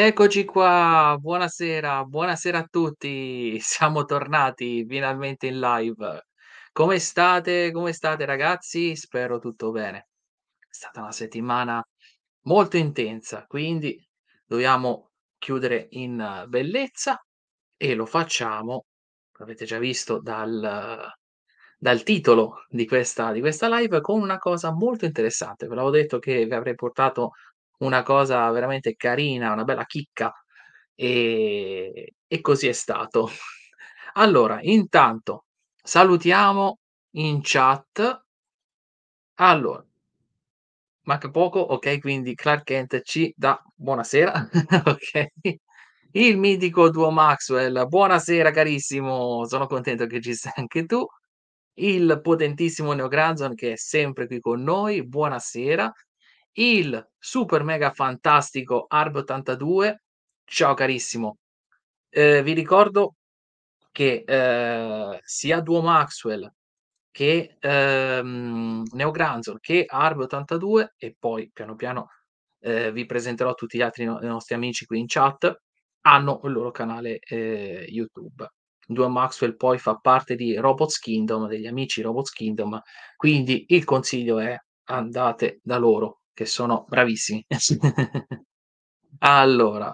Eccoci qua, buonasera, buonasera a tutti. Siamo tornati finalmente in live. Come state? Come state ragazzi? Spero tutto bene. È stata una settimana molto intensa, quindi dobbiamo chiudere in bellezza e lo facciamo, l'avete già visto dal, dal titolo di questa, di questa live, con una cosa molto interessante. Ve l'avevo detto che vi avrei portato una cosa veramente carina, una bella chicca e, e così è stato. Allora, intanto salutiamo in chat. Allora, manca poco, ok? Quindi Clark Kent ci dà buonasera, ok? Il mitico duo Maxwell, buonasera carissimo, sono contento che ci sei anche tu. Il potentissimo Neo Granzon che è sempre qui con noi, buonasera il super mega fantastico Arb82. Ciao carissimo. Eh, vi ricordo che eh, sia Duo Maxwell che ehm, Neogranzor che Arb82 e poi piano piano eh, vi presenterò tutti gli altri no- nostri amici qui in chat hanno il loro canale eh, YouTube. Duo Maxwell poi fa parte di Robots Kingdom, degli amici Robots Kingdom, quindi il consiglio è andate da loro che sono bravissimi. allora,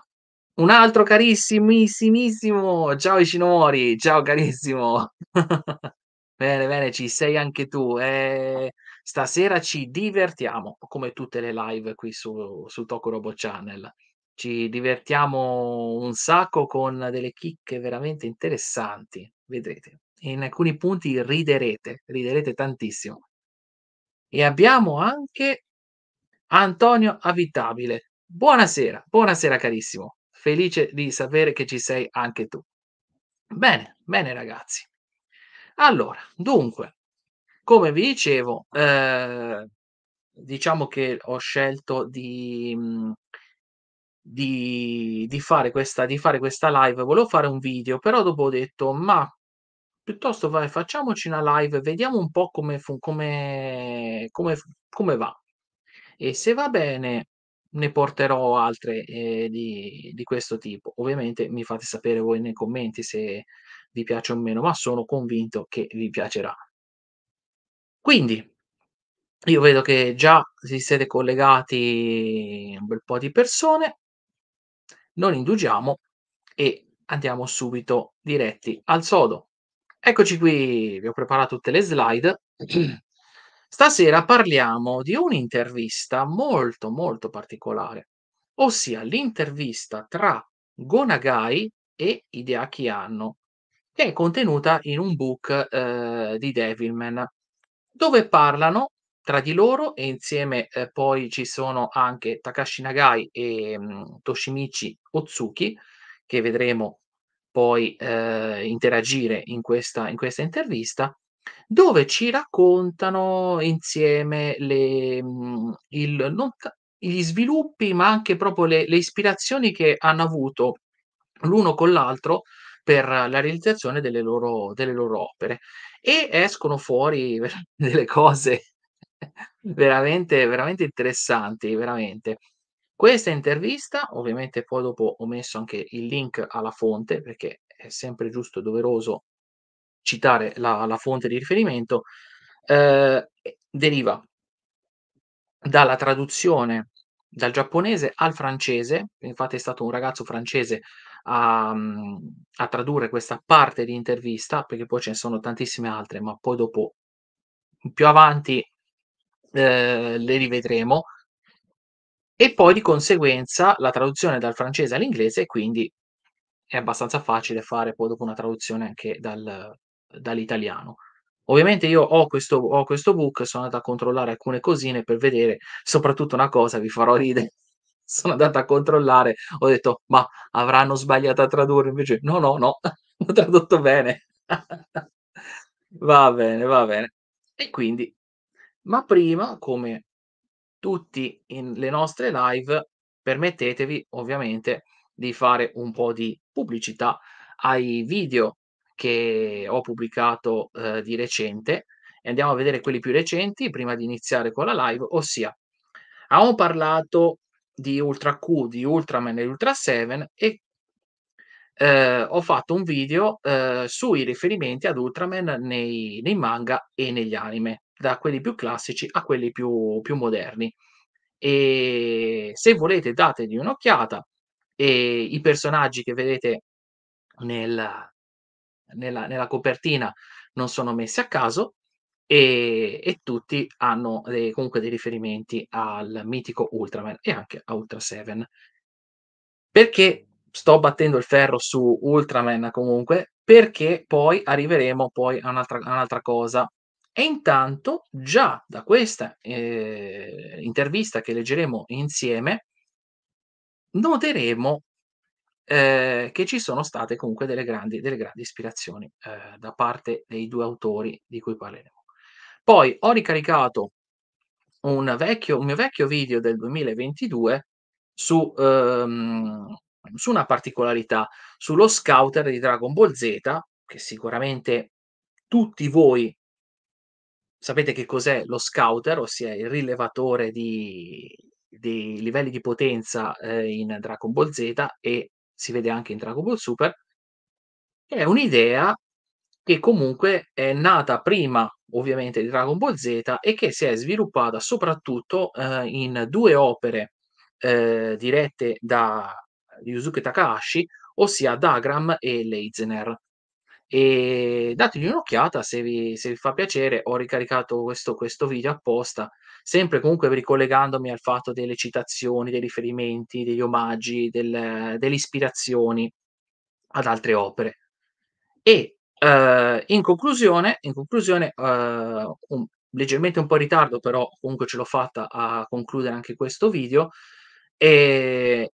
un altro carissimissimo, ciao Ishinomori, ciao carissimo. bene, bene, ci sei anche tu. Eh, stasera ci divertiamo, come tutte le live qui su, su Toku Robot Channel. Ci divertiamo un sacco con delle chicche veramente interessanti, vedrete. In alcuni punti riderete, riderete tantissimo. E abbiamo anche Antonio Avitabile. Buonasera, buonasera carissimo. Felice di sapere che ci sei anche tu. Bene, bene ragazzi. Allora, dunque, come vi dicevo, eh, diciamo che ho scelto di, mm, di, di, fare questa, di fare questa live. Volevo fare un video, però dopo ho detto, ma piuttosto vai, facciamoci una live, vediamo un po' come, come, come, come va e se va bene ne porterò altre eh, di, di, questo tipo. Ovviamente mi fate sapere voi nei commenti se vi piace o meno, ma sono convinto che vi piacerà. Quindi, io vedo che già si siete collegati un bel po' di persone, non indugiamo e andiamo subito diretti al sodo. Eccoci qui, vi ho preparato tutte le slide. Stasera parliamo di un'intervista molto molto particolare, ossia l'intervista tra Gonagai e Hideaki Anno, che è contenuta in un book eh, di Devilman, dove parlano tra di loro e insieme eh, poi ci sono anche Takashi Nagai e mh, mm, Toshimichi Otsuki, che vedremo poi eh, interagire in questa, in questa intervista dove ci raccontano insieme le, mhmm, il, non, gli sviluppi, ma anche proprio le, le ispirazioni che hanno avuto l'uno con l'altro per la realizzazione delle loro, delle loro opere. E escono fuori delle cose veramente, veramente interessanti, veramente. Questa intervista, ovviamente poi dopo ho messo anche il link alla fonte perché è sempre giusto e doveroso citare la, la fonte di riferimento, eh, deriva dalla traduzione dal giapponese al francese, infatti è stato un ragazzo francese a, mm, a, tradurre questa parte di intervista, perché poi ce ne sono tantissime altre, ma poi dopo, più avanti, eh, le rivedremo. E poi di conseguenza la traduzione dal francese all'inglese, quindi è abbastanza facile fare poi dopo una traduzione anche dal, dall'italiano. Ovviamente io ho questo, ho questo book, sono andato a controllare alcune cosine per vedere, soprattutto una cosa, vi farò ridere, sono andato a controllare, ho detto ma avranno sbagliato a tradurre, invece no, no, no, ho tradotto bene. va bene, va bene. E quindi, ma prima, come tutti in, le nostre live, permettetevi ovviamente di fare un po' di pubblicità ai video che ho pubblicato eh, di recente e andiamo a vedere quelli più recenti prima di iniziare con la live, ossia abbiamo parlato di Ultra Q, di Ultraman e Ultra 7 e eh, ho fatto un video eh, sui riferimenti ad Ultraman nei, nei, manga e negli anime, da quelli più classici a quelli più, più moderni. E se volete datevi un'occhiata e i personaggi che vedete nel, nella, nella copertina non sono messi a caso e, e tutti hanno dei, eh, comunque dei riferimenti al mitico Ultraman e anche a Ultra 7. Perché sto battendo il ferro su Ultraman comunque? Perché poi arriveremo poi a un'altra, a un'altra cosa e intanto, già da questa eh, intervista che leggeremo insieme, noteremo eh, che ci sono state comunque delle grandi, delle grandi ispirazioni eh, da parte dei due autori di cui parleremo. Poi ho ricaricato un, vecchio, un mio vecchio video del 2022 su, ehm, su una particolarità, sullo scouter di Dragon Ball Z, che sicuramente tutti voi sapete che cos'è lo scouter, ossia il rilevatore di, dei livelli di potenza eh, in Dragon Ball Z e si vede anche in Dragon Ball Super, è un'idea che comunque è nata prima ovviamente di Dragon Ball Z e che si è sviluppata soprattutto eh, in due opere eh, dirette da Yusuke Takahashi, ossia Dagram e Leisner. E dategli un'occhiata se vi, se vi fa piacere, ho ricaricato questo, questo video apposta sempre comunque ricollegandomi al fatto delle citazioni, dei riferimenti, degli omaggi, del, delle ispirazioni ad altre opere. E uh, in conclusione, in conclusione uh, un, leggermente un po' in ritardo, però comunque ce l'ho fatta a concludere anche questo video, e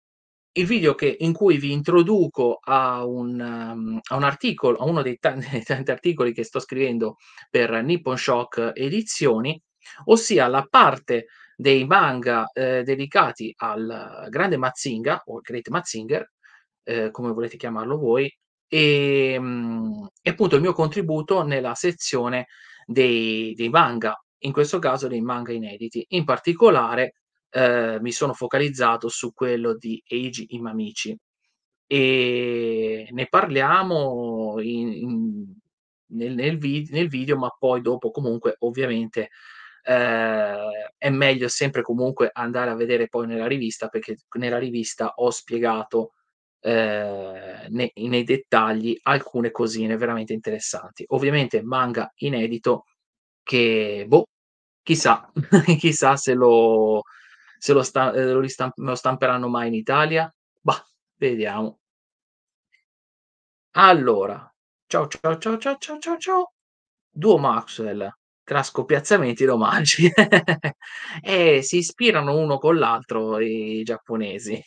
il video che, in cui vi introduco a un, um, a un articolo, a uno dei, t- dei tanti articoli che sto scrivendo per Nippon Shock Edizioni, ossia la parte dei manga eh, dedicati al grande Mazinga o Great Mazinger, eh, come volete chiamarlo voi, e, mh, e, appunto il mio contributo nella sezione dei, dei, manga, in questo caso dei manga inediti. In particolare eh, mi sono focalizzato su quello di Eiji Imamichi e ne parliamo in, in, nel, nel, vid- nel video, ma poi dopo comunque ovviamente eh, è meglio sempre comunque andare a vedere poi nella rivista perché nella rivista ho spiegato eh, nei, nei dettagli alcune cosine veramente interessanti. Ovviamente manga inedito che, boh, chissà, chissà se lo, se lo, sta, eh, lo, ristamp- lo stamperanno mai in Italia. Bah, vediamo. Allora, ciao ciao ciao ciao ciao ciao ciao. Duo Maxwell, tra scoppiazzamenti lo mangi. e si ispirano uno con l'altro i giapponesi.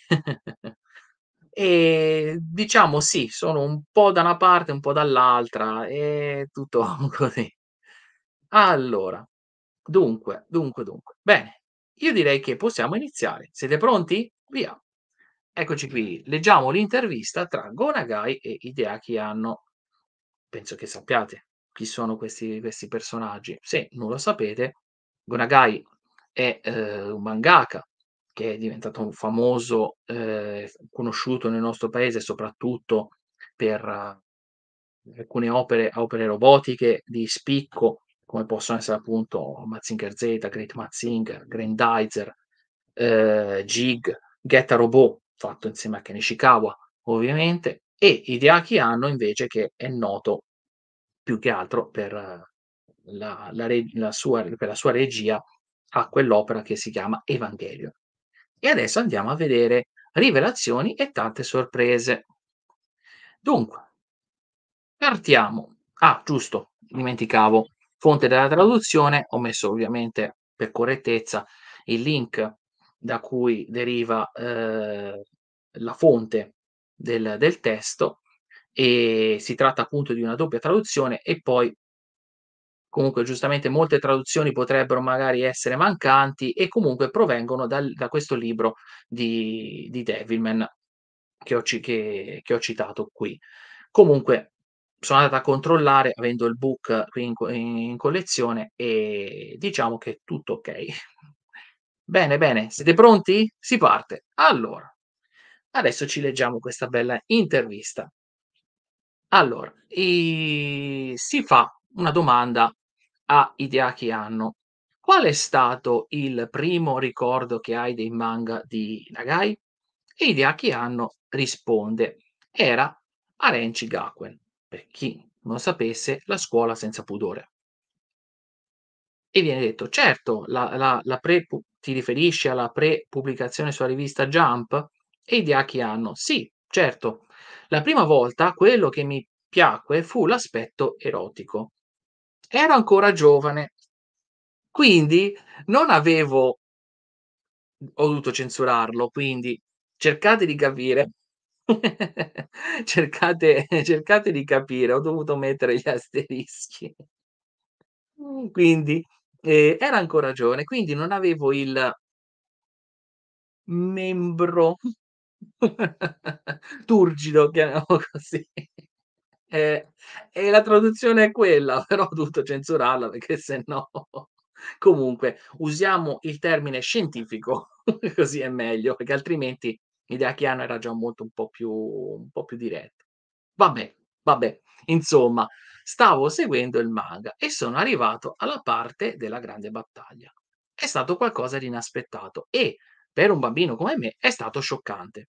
e diciamo sì, sono un po' da una parte, un po' dall'altra, e tutto così. Allora, dunque, dunque, dunque. Bene, io direi che possiamo iniziare. Siete pronti? Via. Eccoci qui, leggiamo l'intervista tra Gonagai e Ideaki Anno. Penso che sappiate chi sono questi, questi personaggi. Se non lo sapete, Gonagai è eh, un mangaka che è diventato un famoso, eh, conosciuto nel nostro paese soprattutto per uh, alcune opere, opere robotiche di spicco, come possono essere appunto Mazinger Z, Great Mazinger, Grandizer, eh, Jig, Geta Robot, fatto insieme a Kenishikawa ovviamente, e Ideaki Anno invece che è noto più che altro per eh, la, la, la, sua, per la sua regia a quell'opera che si chiama Evangelion. E adesso andiamo a vedere rivelazioni e tante sorprese. Dunque, partiamo. Ah, giusto, dimenticavo. Fonte della traduzione, ho messo ovviamente per correttezza il link da cui deriva eh, la fonte del, del testo e si tratta appunto di una doppia traduzione e poi comunque giustamente molte traduzioni potrebbero magari essere mancanti e comunque provengono dal, da questo libro di, di Devilman che ho, che, che ho, citato qui. Comunque sono andato a controllare avendo il book qui in, in, in collezione e diciamo che è tutto ok. bene, bene, siete pronti? Si parte. Allora, adesso ci leggiamo questa bella intervista. Allora, i si fa una domanda a Hideaki Anno: qual è stato il primo ricordo che hai dei manga di Nagai? E Hideaki Anno risponde: era Arenchi Gakuen, per chi non sapesse, la scuola senza pudore. E viene detto: certo, la la la pre ti riferisci alla pre-pubblicazione sulla rivista Jump? E Hideaki Anno: sì, certo. La prima volta quello che mi piacque fu l'aspetto erotico. Ero ancora giovane, quindi non avevo ho dovuto censurarlo, quindi cercate di capire. cercate, cercate di capire, ho dovuto mettere gli asterischi. Quindi eh, era ancora giovane, quindi non avevo il membro Turgido, chiamiamolo così. Eh, e la traduzione è quella, però ho dovuto censurarla perché se no... Comunque, usiamo il termine scientifico, così è meglio, perché altrimenti l'idea che hanno era già molto un po' più, un po più diretta. Vabbè, vabbè, insomma, stavo seguendo il manga e sono arrivato alla parte della grande battaglia. È stato qualcosa di inaspettato e per un bambino come me è stato scioccante.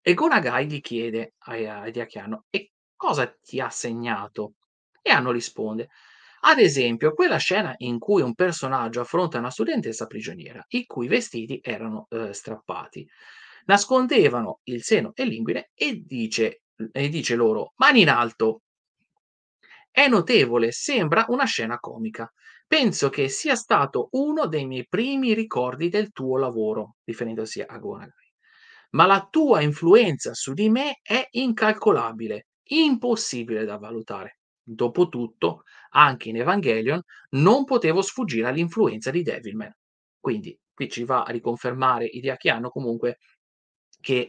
E Gonagai gli chiede a, eh, a Diachiano, e cosa ti ha segnato? E Anno risponde, ad esempio, quella scena in cui un personaggio affronta una studentessa prigioniera, i cui vestiti erano eh, strappati. Nascondevano il seno e l'inguine e dice, e dice loro: Mani in alto! È notevole, sembra una scena comica. Penso che sia stato uno dei miei primi ricordi del tuo lavoro, riferendosi a Gonagai. Ma la tua influenza su di me è incalcolabile, impossibile da valutare. Dopotutto, anche in Evangelion non potevo sfuggire all'influenza di Devilman. Quindi, qui ci va a riconfermare idea che hanno comunque che eh,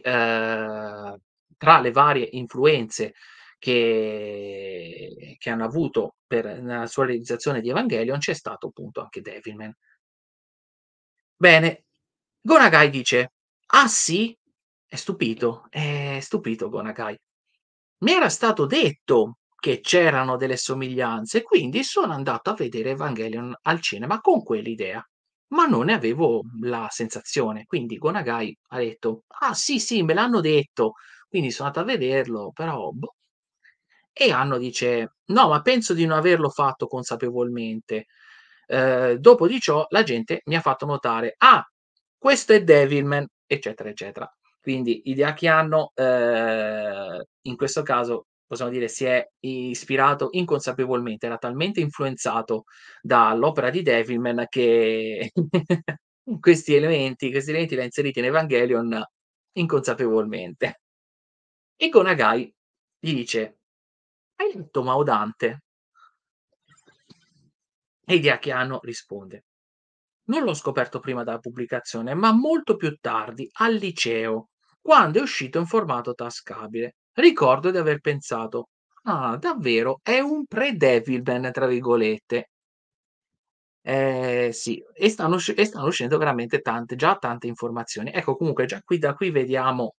tra le varie influenze che, che hanno avuto per la sua realizzazione di Evangelion c'è stato appunto anche Devilman. Bene, Gonagai dice, ah sì, è stupito, è stupito Gonagai. Mi era stato detto che c'erano delle somiglianze, quindi sono andato a vedere Evangelion al cinema con quell'idea, ma non ne avevo la sensazione. Quindi Gonagai ha detto: Ah sì, sì, me l'hanno detto, quindi sono andato a vederlo, però boh, e Anno dice: No, ma penso di non averlo fatto consapevolmente. Eh, dopo di ciò, la gente mi ha fatto notare: Ah, questo è Devilman, eccetera, eccetera. Quindi Hideaki Anno, eh, in questo caso, possiamo dire, si è ispirato inconsapevolmente, era talmente influenzato dall'opera di Devilman che questi elementi, questi elementi li ha inseriti in Evangelion inconsapevolmente. E Gonagai gli dice, hai letto Dante? E Diachiano risponde: Non l'ho scoperto prima della pubblicazione, ma molto più tardi, al liceo, quando è uscito in formato tascabile. Ricordo di aver pensato: Ah, davvero, è un pre-Devilman, tra virgolette. Eh, sì, e stanno, e stanno uscendo veramente tante, già tante informazioni. Ecco, comunque, già qui da qui vediamo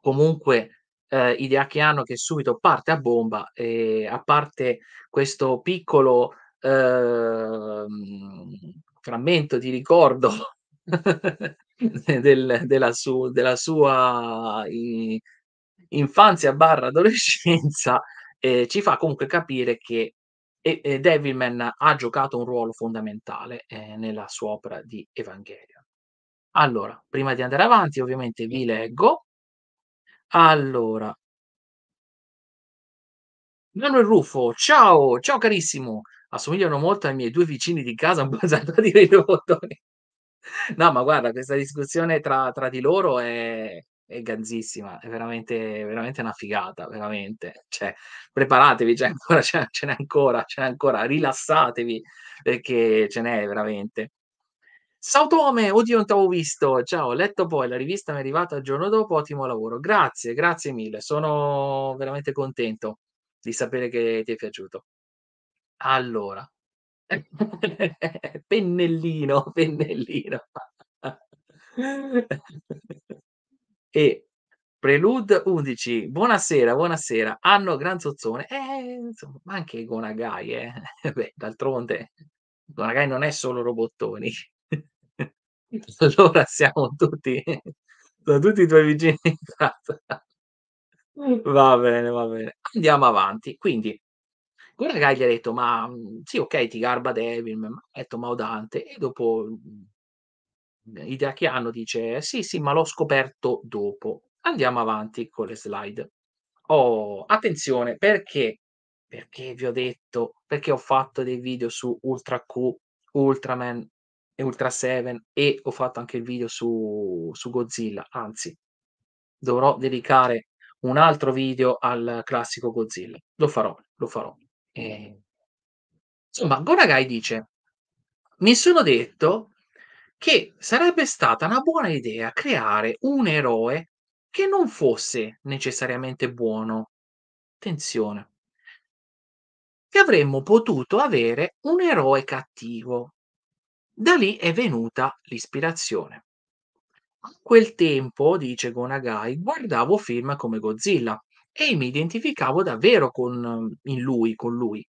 comunque eh, idea che hanno che subito parte a bomba e a parte questo piccolo eh, frammento di ricordo del, della, su, della, sua i, infanzia barra adolescenza eh, ci fa comunque capire che e, e Devilman ha giocato un ruolo fondamentale eh, nella sua opera di Evangelion. Allora, prima di andare avanti, ovviamente vi leggo allora. Nano e Ruffo, ciao, ciao carissimo. Assomigliano molto ai miei due vicini di casa basati esatto, dei due bottoni. No, ma guarda, questa discussione tra, tra di loro è, è ganzissima, è veramente, veramente una figata, veramente. Cioè, preparatevi, c'è ancora, ce n'è ancora, ce n'è ancora, rilassatevi perché ce n'è veramente. Sautome, oddio, non t'avevo visto. Ciao, ho letto poi, la rivista mi è arrivata il giorno dopo, ottimo lavoro. Grazie, grazie mille. Sono veramente contento di sapere che ti è piaciuto. Allora, pennellino, pennellino. e Prelude 11, buonasera, buonasera. Anno Gran Zozzone, eh, insomma, anche Gonagai, eh. d'altronde Gonagai non è solo robottoni. Allora siamo tutti sono tutti i tuoi vicini di casa. Mm. Va bene, va bene. Andiamo avanti. Quindi, quel ragazzo gli ha detto, ma mm, sì, ok, ti garba Devilman, ma ha detto Maudante, e dopo mh, mm, Hideakiano dice, sì, sì, ma l'ho scoperto dopo. Andiamo avanti con le slide. Oh, attenzione, perché? Perché vi ho detto, perché ho fatto dei video su Ultra Q, Ultraman e Ultra 7 e ho fatto anche il video su, su Godzilla, anzi dovrò dedicare un altro video al classico Godzilla, lo farò, lo farò. E... Insomma, Gonagai dice, mi sono detto che sarebbe stata una buona idea creare un eroe che non fosse necessariamente buono. Attenzione. Che avremmo potuto avere un eroe cattivo da lì è venuta l'ispirazione. A quel tempo, dice Gonagai, guardavo film come Godzilla e mi identificavo davvero con, mhmm, in lui, con lui.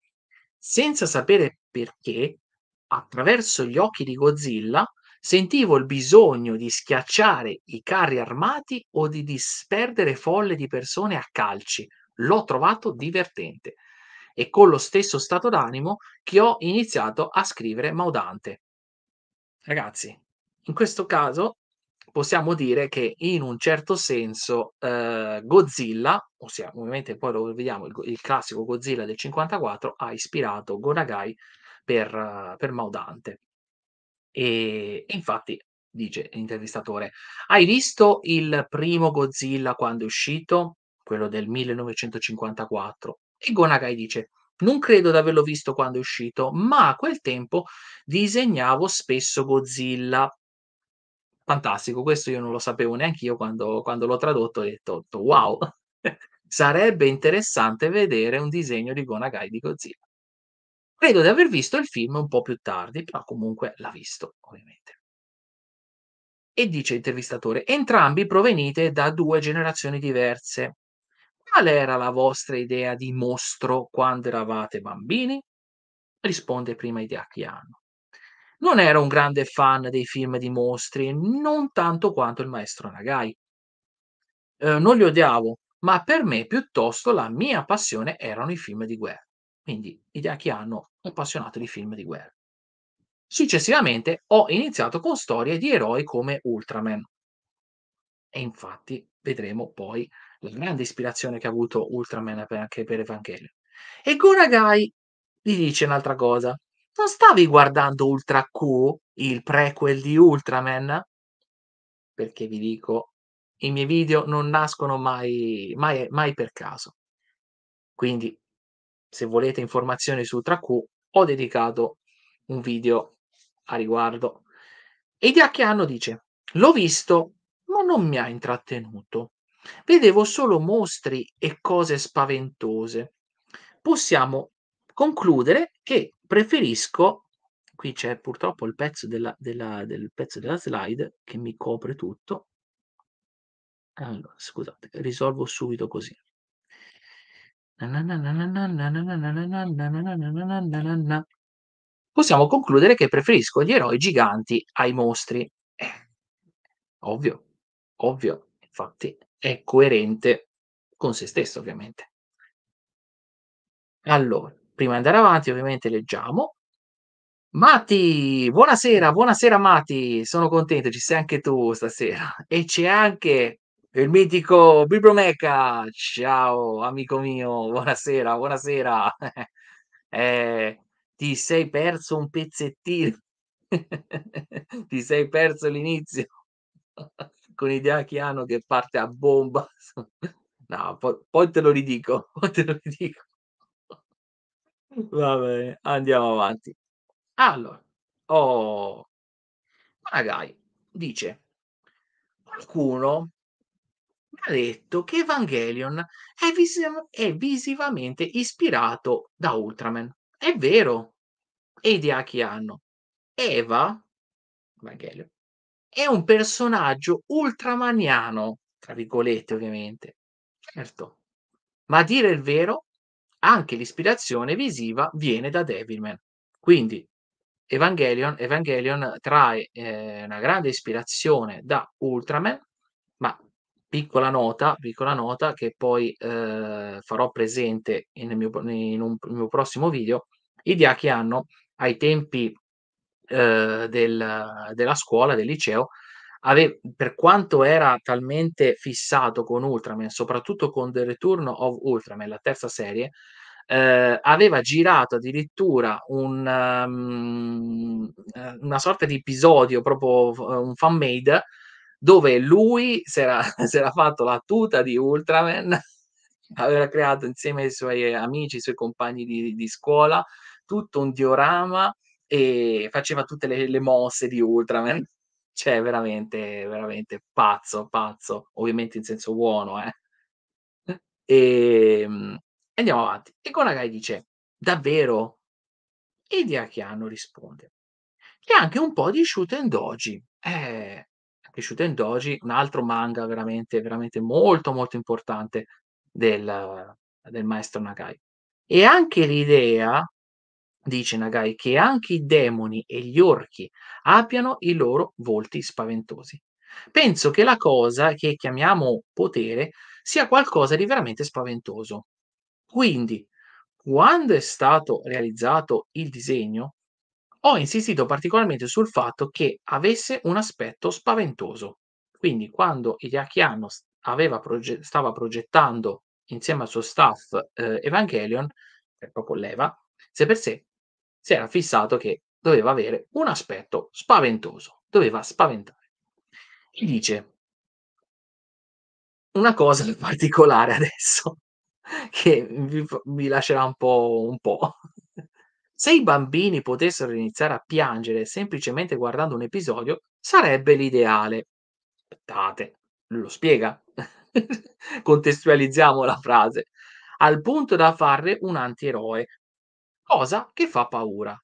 Senza sapere perché, attraverso gli occhi di Godzilla, sentivo il bisogno di schiacciare i carri armati o di disperdere folle di persone a calci. L'ho trovato divertente. E con lo stesso stato d'animo che ho iniziato a scrivere Maudante. Ragazzi, in questo caso possiamo dire che in un certo senso eh, Godzilla, ossia ovviamente poi lo vediamo, il, il, classico Godzilla del 54 ha ispirato Gonagai per, per Maudante. E, infatti dice l'intervistatore, hai visto il primo Godzilla quando è uscito? Quello del 1954. E Gonagai dice, non credo di averlo visto quando è uscito, ma a quel tempo disegnavo spesso Godzilla. Fantastico, questo io non lo sapevo neanche io quando, quando l'ho tradotto, ho detto wow, sarebbe interessante vedere un disegno di Gonagai di Godzilla. Credo di aver visto il film un po' più tardi, però comunque l'ha visto, ovviamente. E dice l'intervistatore, entrambi provenite da due generazioni diverse, Qual era la vostra idea di mostro quando eravate bambini? Risponde prima Idiachiano. Non ero un grande fan dei film di mostri, non tanto quanto il maestro Nagai. Eh, non li odiavo, ma per me piuttosto la mia passione erano i film di guerra. Quindi Hideakiano è appassionato di film di guerra. Successivamente ho iniziato con storie di eroi come Ultraman. E infatti vedremo poi la grande ispirazione che ha avuto Ultraman anche per Evangelion. E Gonagai gli dice un'altra cosa. Non stavi guardando Ultra Q, il prequel di Ultraman? Perché vi dico, i miei video non nascono mai, mai, mai per caso. Quindi, se volete informazioni su Ultra Q, ho dedicato un video a riguardo. E Diacchiano dice, l'ho visto, ma non mi ha intrattenuto. Vedevo solo mostri e cose spaventose. Possiamo concludere che preferisco qui c'è purtroppo il pezzo della, della, del pezzo della slide che mi copre tutto. Allora, scusate, risolvo subito così. Possiamo concludere che preferisco gli eroi giganti ai mostri. Eh, ovvio, ovvio, infatti è coerente con se stesso, ovviamente. Allora, prima di andare avanti, ovviamente leggiamo. Mati, buonasera, buonasera Mati, sono contento, ci sei anche tu stasera. E c'è anche il mitico Bibromeca. Ciao amico mio, buonasera, buonasera. Eh, ti sei perso un pezzettino. ti sei perso l'inizio con idea che hanno che parte a bomba. No, poi, poi te lo ridico, poi te lo ridico. Va bene, andiamo avanti. Allora, oh, Maragai dice, qualcuno mi ha detto che Evangelion è, vis- è visivamente ispirato da Ultraman. È vero, e di Akiano. Eva, Evangelion, è un personaggio ultramaniano, tra virgolette ovviamente. Certo. Ma a dire il vero, anche l'ispirazione visiva viene da Devilman. Quindi Evangelion, Evangelion trae eh, una grande ispirazione da Ultraman, ma piccola nota, piccola nota che poi eh, farò presente in, mio, in un, in un prossimo video, i Diachi hanno ai tempi eh, del, della scuola, del liceo, ave- per quanto era talmente fissato con Ultraman, soprattutto con The Return of Ultraman, la terza serie, eh, aveva girato addirittura un, um, una sorta di episodio, proprio eh, un fan-made, dove lui si era fatto la tuta di Ultraman aveva creato insieme ai suoi amici, ai suoi compagni di, di, scuola, tutto un diorama e faceva tutte le, le mosse di Ultraman. Cioè, veramente, veramente pazzo, pazzo, ovviamente in senso buono, eh. E ehm, andiamo avanti. E Gonagai dice: Davvero? E Diachiano risponde: E anche un po' di Shuten Doji. Eh, anche Shuten Doji, un altro manga veramente, veramente molto, molto importante del, del maestro Nagai. E anche l'idea dice Nagai, che anche i demoni e gli orchi abbiano i loro volti spaventosi. Penso che la cosa che chiamiamo potere sia qualcosa di veramente spaventoso. Quindi, quando è stato realizzato il disegno, ho insistito particolarmente sul fatto che avesse un aspetto spaventoso. Quindi, quando Iachiano proge- stava progettando insieme al suo staff eh, Evangelion, eh, proprio l'Eva, se per sé, si era fissato che doveva avere un aspetto spaventoso, doveva spaventare. E dice una cosa in particolare adesso che vi, vi lascerà un po', un po'. Se i bambini potessero iniziare a piangere semplicemente guardando un episodio, sarebbe l'ideale. Aspettate, lo spiega. Contestualizziamo la frase. Al punto da farne un antieroe, cosa che fa paura.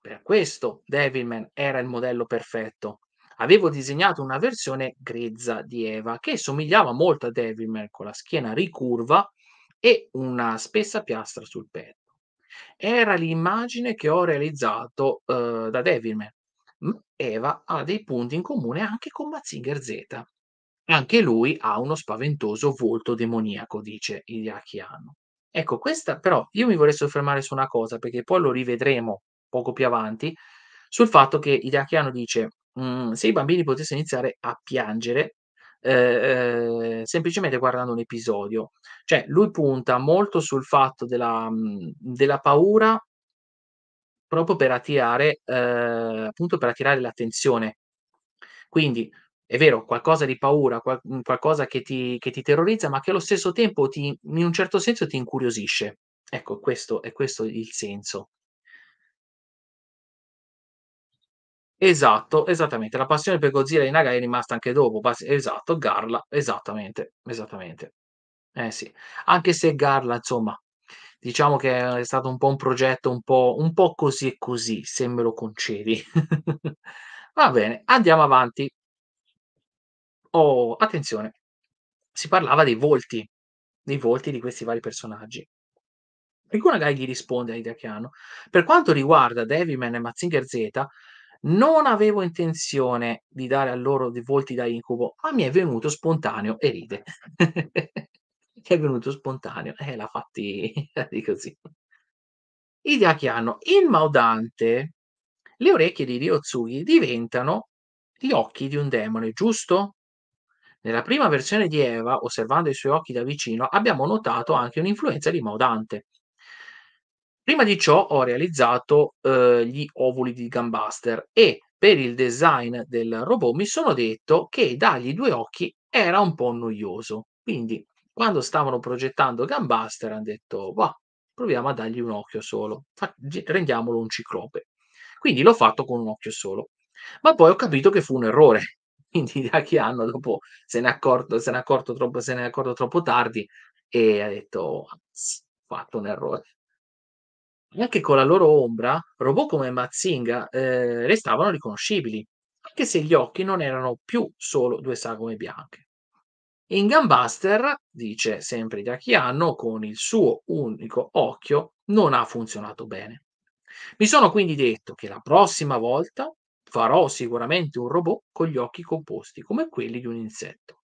Per questo Devilman era il modello perfetto. Avevo disegnato una versione grezza di Eva che somigliava molto a Devilman con la schiena ricurva e una spessa piastra sul petto. Era l'immagine che ho realizzato eh, da Devilman. Eva ha dei punti in comune anche con Mazinger Z. Anche lui ha uno spaventoso volto demoniaco, dice Hideaki Anno. Ecco, questa però io mi vorrei soffermare su una cosa, perché poi lo rivedremo poco più avanti, sul fatto che Irachiano dice, mm, se i bambini potessero iniziare a piangere, eh, eh, semplicemente guardando un episodio. Cioè, lui punta molto sul fatto della, mm, della paura proprio per attirare, eh, appunto per attirare l'attenzione. Quindi è vero, qualcosa di paura, qual- mhmm, qualcosa che ti, che ti, terrorizza, ma che allo stesso tempo ti, in un certo senso ti incuriosisce. Ecco, questo è questo il senso. Esatto, esattamente. La passione per Godzilla e Nagai è rimasta anche dopo. pas- esatto, Garla, esattamente, esattamente. Eh sì, anche se Garla, insomma, diciamo che è stato un po' un progetto un po', un po' così e così, se me lo concedi. Va bene, andiamo avanti. Oh, attenzione, si parlava dei volti, dei volti di questi vari personaggi. Rikunagai gli risponde a Hideakiano, per quanto riguarda Devilman e Mazinger Z, non avevo intenzione di dare a loro dei volti da incubo, ma mi è venuto spontaneo e ride. mi è venuto spontaneo e eh, l'ha fatti di così. Hideaki il maudante, le orecchie di Ryotsugi diventano gli occhi di un demone, giusto? Nella prima versione di Eva, osservando i suoi occhi da vicino, abbiamo notato anche un'influenza di Maudante. Prima di ciò ho realizzato eh, gli ovuli di Gambaster e per il design del robot mi sono detto che dargli due occhi era un po' noioso. Quindi quando stavano progettando Gambaster hanno detto, va, proviamo a dargli un occhio solo, rendiamolo un ciclope. Quindi l'ho fatto con un occhio solo. Ma poi ho capito che fu un errore, quindi da che anno dopo se n'è accorto, se n'è accorto, troppo, se n'è accorto troppo tardi e ha detto, ho fatto un errore. Anche con la loro ombra, robot come Mazinga eh, restavano riconoscibili, anche se gli occhi non erano più solo due sagome bianche. In Gambuster, dice sempre Dakiano, con il suo unico occhio non ha funzionato bene. Mi sono quindi detto che la prossima volta farò sicuramente un robot con gli occhi composti come quelli di un insetto.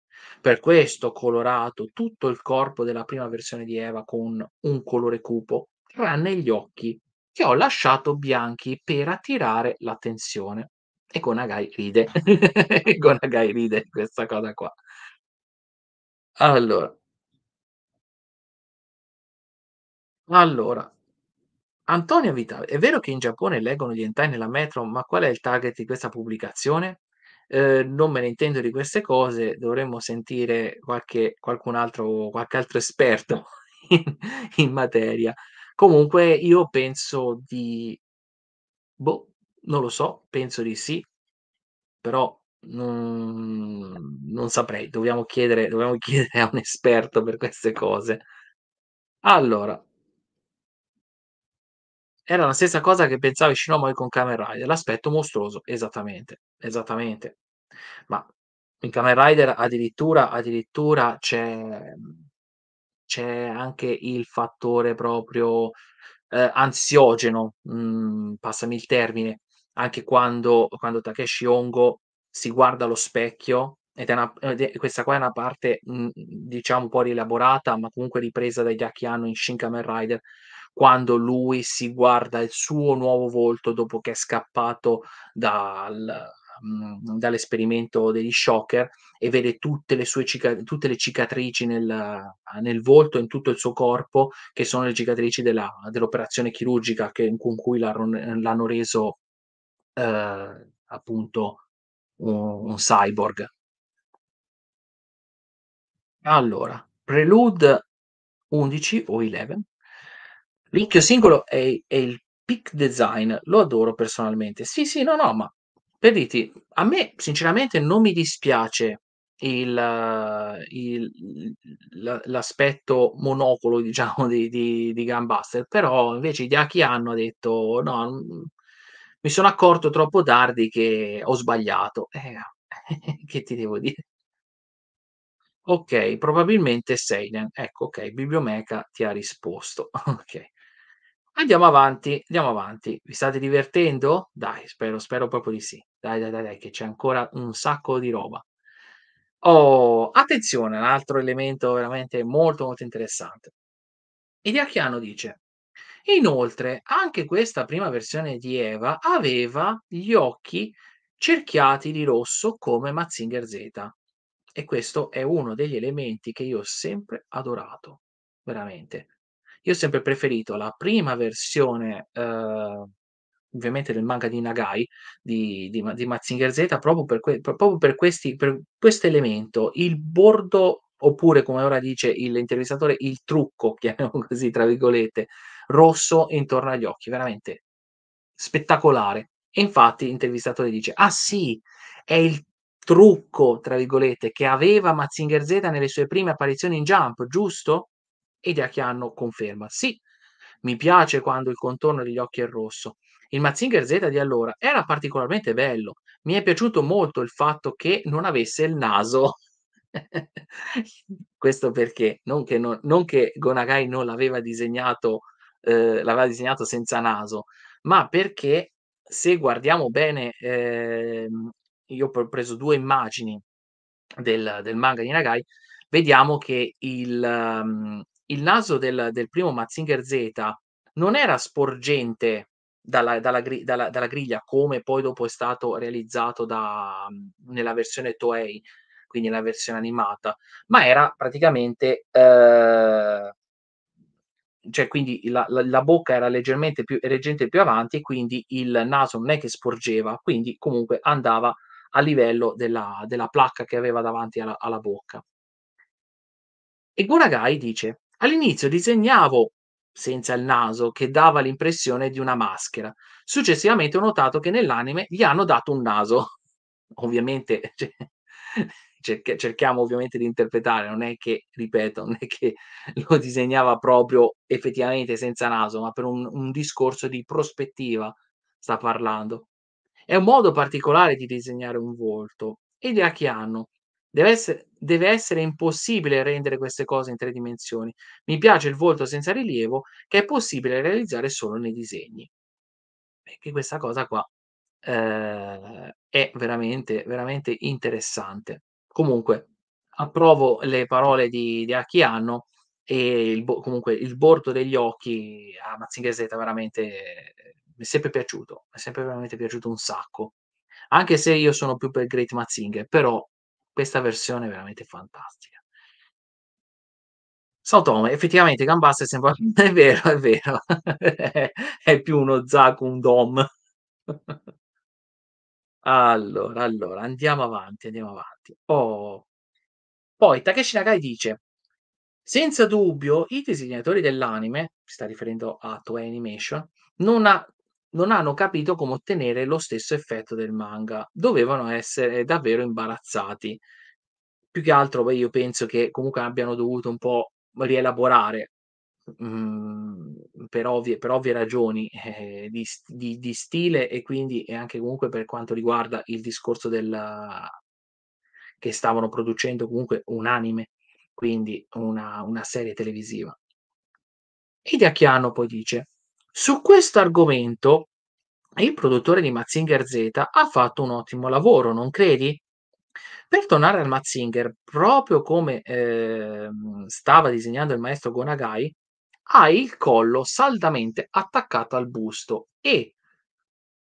Per questo ho colorato tutto il corpo della prima versione di Eva con un colore cupo, tranne gli occhi, che ho lasciato bianchi per attirare l'attenzione. E Gonagai ride. Gonagai ride questa cosa qua. Allora. Allora, Antonio Vitale, è vero che in Giappone leggono gli hentai nella metro, ma qual è il target di questa pubblicazione? Eh, non me ne intendo di queste cose, dovremmo sentire qualche, qualcun altro, qualche altro esperto in, in materia. Comunque io penso di... Boh, non lo so, penso di sì, però non, non saprei, dobbiamo chiedere, dobbiamo chiedere a un esperto per queste cose. Allora, era la stessa cosa che pensavi Shinomori con Kamen Rider, l'aspetto mostruoso, esattamente, esattamente. Ma in Kamen Rider addirittura, addirittura c'è, c'è anche il fattore proprio eh, ansiogeno, mh, mm, passami il termine, anche quando, quando Takeshi Hongo si guarda allo specchio, ed è una, questa qua è una parte, mh, mm, diciamo, un po' rielaborata, ma comunque ripresa dagli Akiano in Shin Kamen Rider, quando lui si guarda il suo nuovo volto dopo che è scappato dal, mm, dall'esperimento degli shocker e vede tutte le sue cica- tutte le cicatrici nel, nel, volto, in tutto il suo corpo, che sono le cicatrici della, dell'operazione chirurgica che, con cui l'hanno reso eh, appunto un, un, cyborg. Allora, Prelude 11 o 11 L'inchio singolo è, è il peak design, lo adoro personalmente. Sì, sì, no, no, ma per dirti, a me sinceramente non mi dispiace il, il, l'aspetto monocolo, diciamo, di, di, di Gunbuster, però invece i Diachi hanno detto no, mi sono accorto troppo tardi che ho sbagliato. Eh, che ti devo dire? Ok, probabilmente Seinen. Ecco, ok, Bibliomeca ti ha risposto. ok. Andiamo avanti, andiamo avanti. Vi state divertendo? Dai, spero, spero proprio di sì. Dai, dai, dai, dai che c'è ancora un sacco di roba. Oh, attenzione, un altro elemento veramente molto, molto interessante. Idiachiano dice, inoltre, anche questa prima versione di Eva aveva gli occhi cerchiati di rosso come Mazinger Z. E questo è uno degli elementi che io ho sempre adorato, veramente. Io ho sempre preferito la prima versione, eh, ovviamente del manga di Nagai, di, di, di Mazinger Z, proprio per, que- proprio per, questi, per questo elemento, il bordo oppure come ora dice l'intervistatore, il trucco, chiamiamolo così tra virgolette, rosso intorno agli occhi, veramente spettacolare. E infatti l'intervistatore dice, ah sì, è il trucco, tra virgolette, che aveva Mazinger Z nelle sue prime apparizioni in Jump, giusto? idea che hanno conferma. Sì, mi piace quando il contorno degli occhi è rosso. Il Mazinger Z di allora era particolarmente bello. Mi è piaciuto molto il fatto che non avesse il naso. Questo perché non che, non, non che, Gonagai non l'aveva disegnato, eh, l'aveva disegnato senza naso, ma perché se guardiamo bene, eh, io ho preso due immagini del, del manga di Nagai, vediamo che il, um, il naso del, del primo Mazinger Z non era sporgente dalla, dalla, dalla, dalla, griglia come poi dopo è stato realizzato da, nella versione Toei, quindi nella versione animata, ma era praticamente... Eh, cioè quindi la, la, la, bocca era leggermente più reggente più avanti e quindi il naso non è che sporgeva, quindi comunque andava a livello della, della placca che aveva davanti alla, alla bocca. E Goragai dice, All'inizio disegnavo senza il naso, che dava l'impressione di una maschera. Successivamente ho notato che nell'anime gli hanno dato un naso. Ovviamente cioè, cerch- cerchiamo ovviamente di interpretare, non è che, ripeto, non è che lo disegnava proprio effettivamente senza naso, ma per un, un discorso di prospettiva sta parlando. È un modo particolare di disegnare un volto. Idea che hanno. Deve essere, deve essere, impossibile rendere queste cose in tre dimensioni. Mi piace il volto senza rilievo che è possibile realizzare solo nei disegni. Perché questa cosa qua eh, è veramente, veramente interessante. Comunque, approvo le parole di, di Akiano e il, comunque il bordo degli occhi a Mazinga Z veramente mi è sempre piaciuto, mi è sempre veramente piaciuto un sacco. Anche se io sono più per Great Mazinger, però questa versione è veramente fantastica. Sautome, effettivamente Gambasta sembra... è vero, è vero, è più uno Zaku, un Dom. allora, allora, andiamo avanti, andiamo avanti. Oh. Poi Takeshi Nagai dice, senza dubbio i disegnatori dell'anime, si sta riferendo a Toei Animation, non, ha, non hanno capito come ottenere lo stesso effetto del manga. Dovevano essere davvero imbarazzati. Più che altro, beh, io penso che comunque abbiano dovuto un po' rielaborare mh, mm, per, ovvie, per, ovvie, ragioni eh, di, di, di, stile e quindi e anche comunque per quanto riguarda il discorso del che stavano producendo comunque un anime, quindi una, una serie televisiva. Hideaki poi dice su questo argomento il produttore di Mazinger Z ha fatto un ottimo lavoro, non credi? Per tornare al Mazinger, proprio come eh, stava disegnando il maestro Gonagai, ha il collo saldamente attaccato al busto e,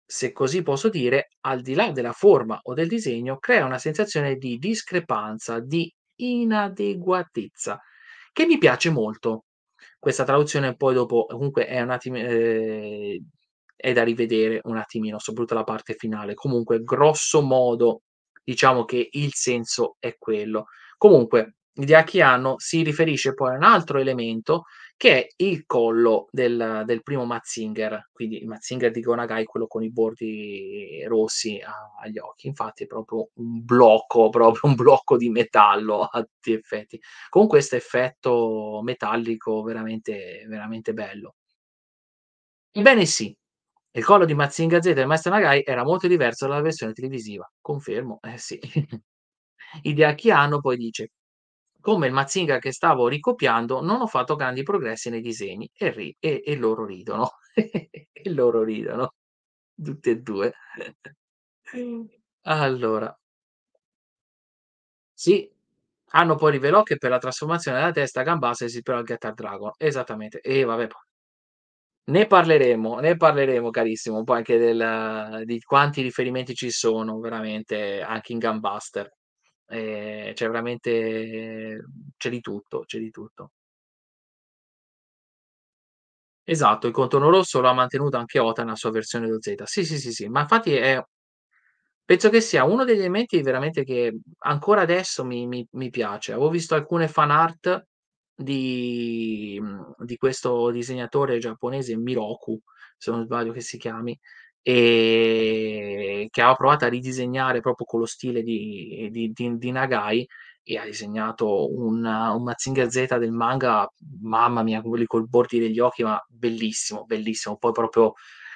se così posso dire, al di là della forma o del disegno, crea una sensazione di discrepanza, di inadeguatezza, che mi piace molto questa traduzione poi dopo comunque è un attimo eh, è da rivedere un attimino, soprattutto la parte finale. Comunque, grosso modo, diciamo che il senso è quello. Comunque, di Akiano si riferisce poi a un altro elemento che è il collo del, del primo Mazinger, quindi il Mazinger di Gonagai, quello con i bordi rossi a, agli occhi, infatti è proprio un blocco, proprio un blocco di metallo a tutti gli effetti, con questo effetto metallico veramente, veramente bello. Ebbene sì, il collo di Mazzinga Z del Maestro Nagai era molto diverso dalla versione televisiva, confermo, eh sì. Idea Chiano poi dice come il Mazinga che stavo ricopiando, non ho fatto grandi progressi nei disegni e, ri- e, e loro ridono. e loro ridono, tutti e due. allora, sì, hanno poi rivelò che per la trasformazione della testa a Gambasa esisterà il Guitar Dragon. Esattamente, e vabbè. Ne parleremo, ne parleremo carissimo, poi anche del, di quanti riferimenti ci sono veramente anche in Gambaster Ehm, cioè veramente c'è di tutto, c'è di tutto. Esatto, il contorno rosso lo ha mantenuto anche Ota nella sua versione dello Z Sì, sì, sì, sì, ma infatti è penso che sia uno degli elementi veramente che ancora adesso mi mi mi piace. Avevo visto alcune fan art di di questo disegnatore giapponese Miroku, se non sbaglio che si chiami e che aveva provato a ridisegnare proprio con lo stile di, di, di, di Nagai e ha disegnato una, un Mazinga Z del manga, mamma mia, quelli col bordi degli occhi, ma bellissimo, bellissimo, poi proprio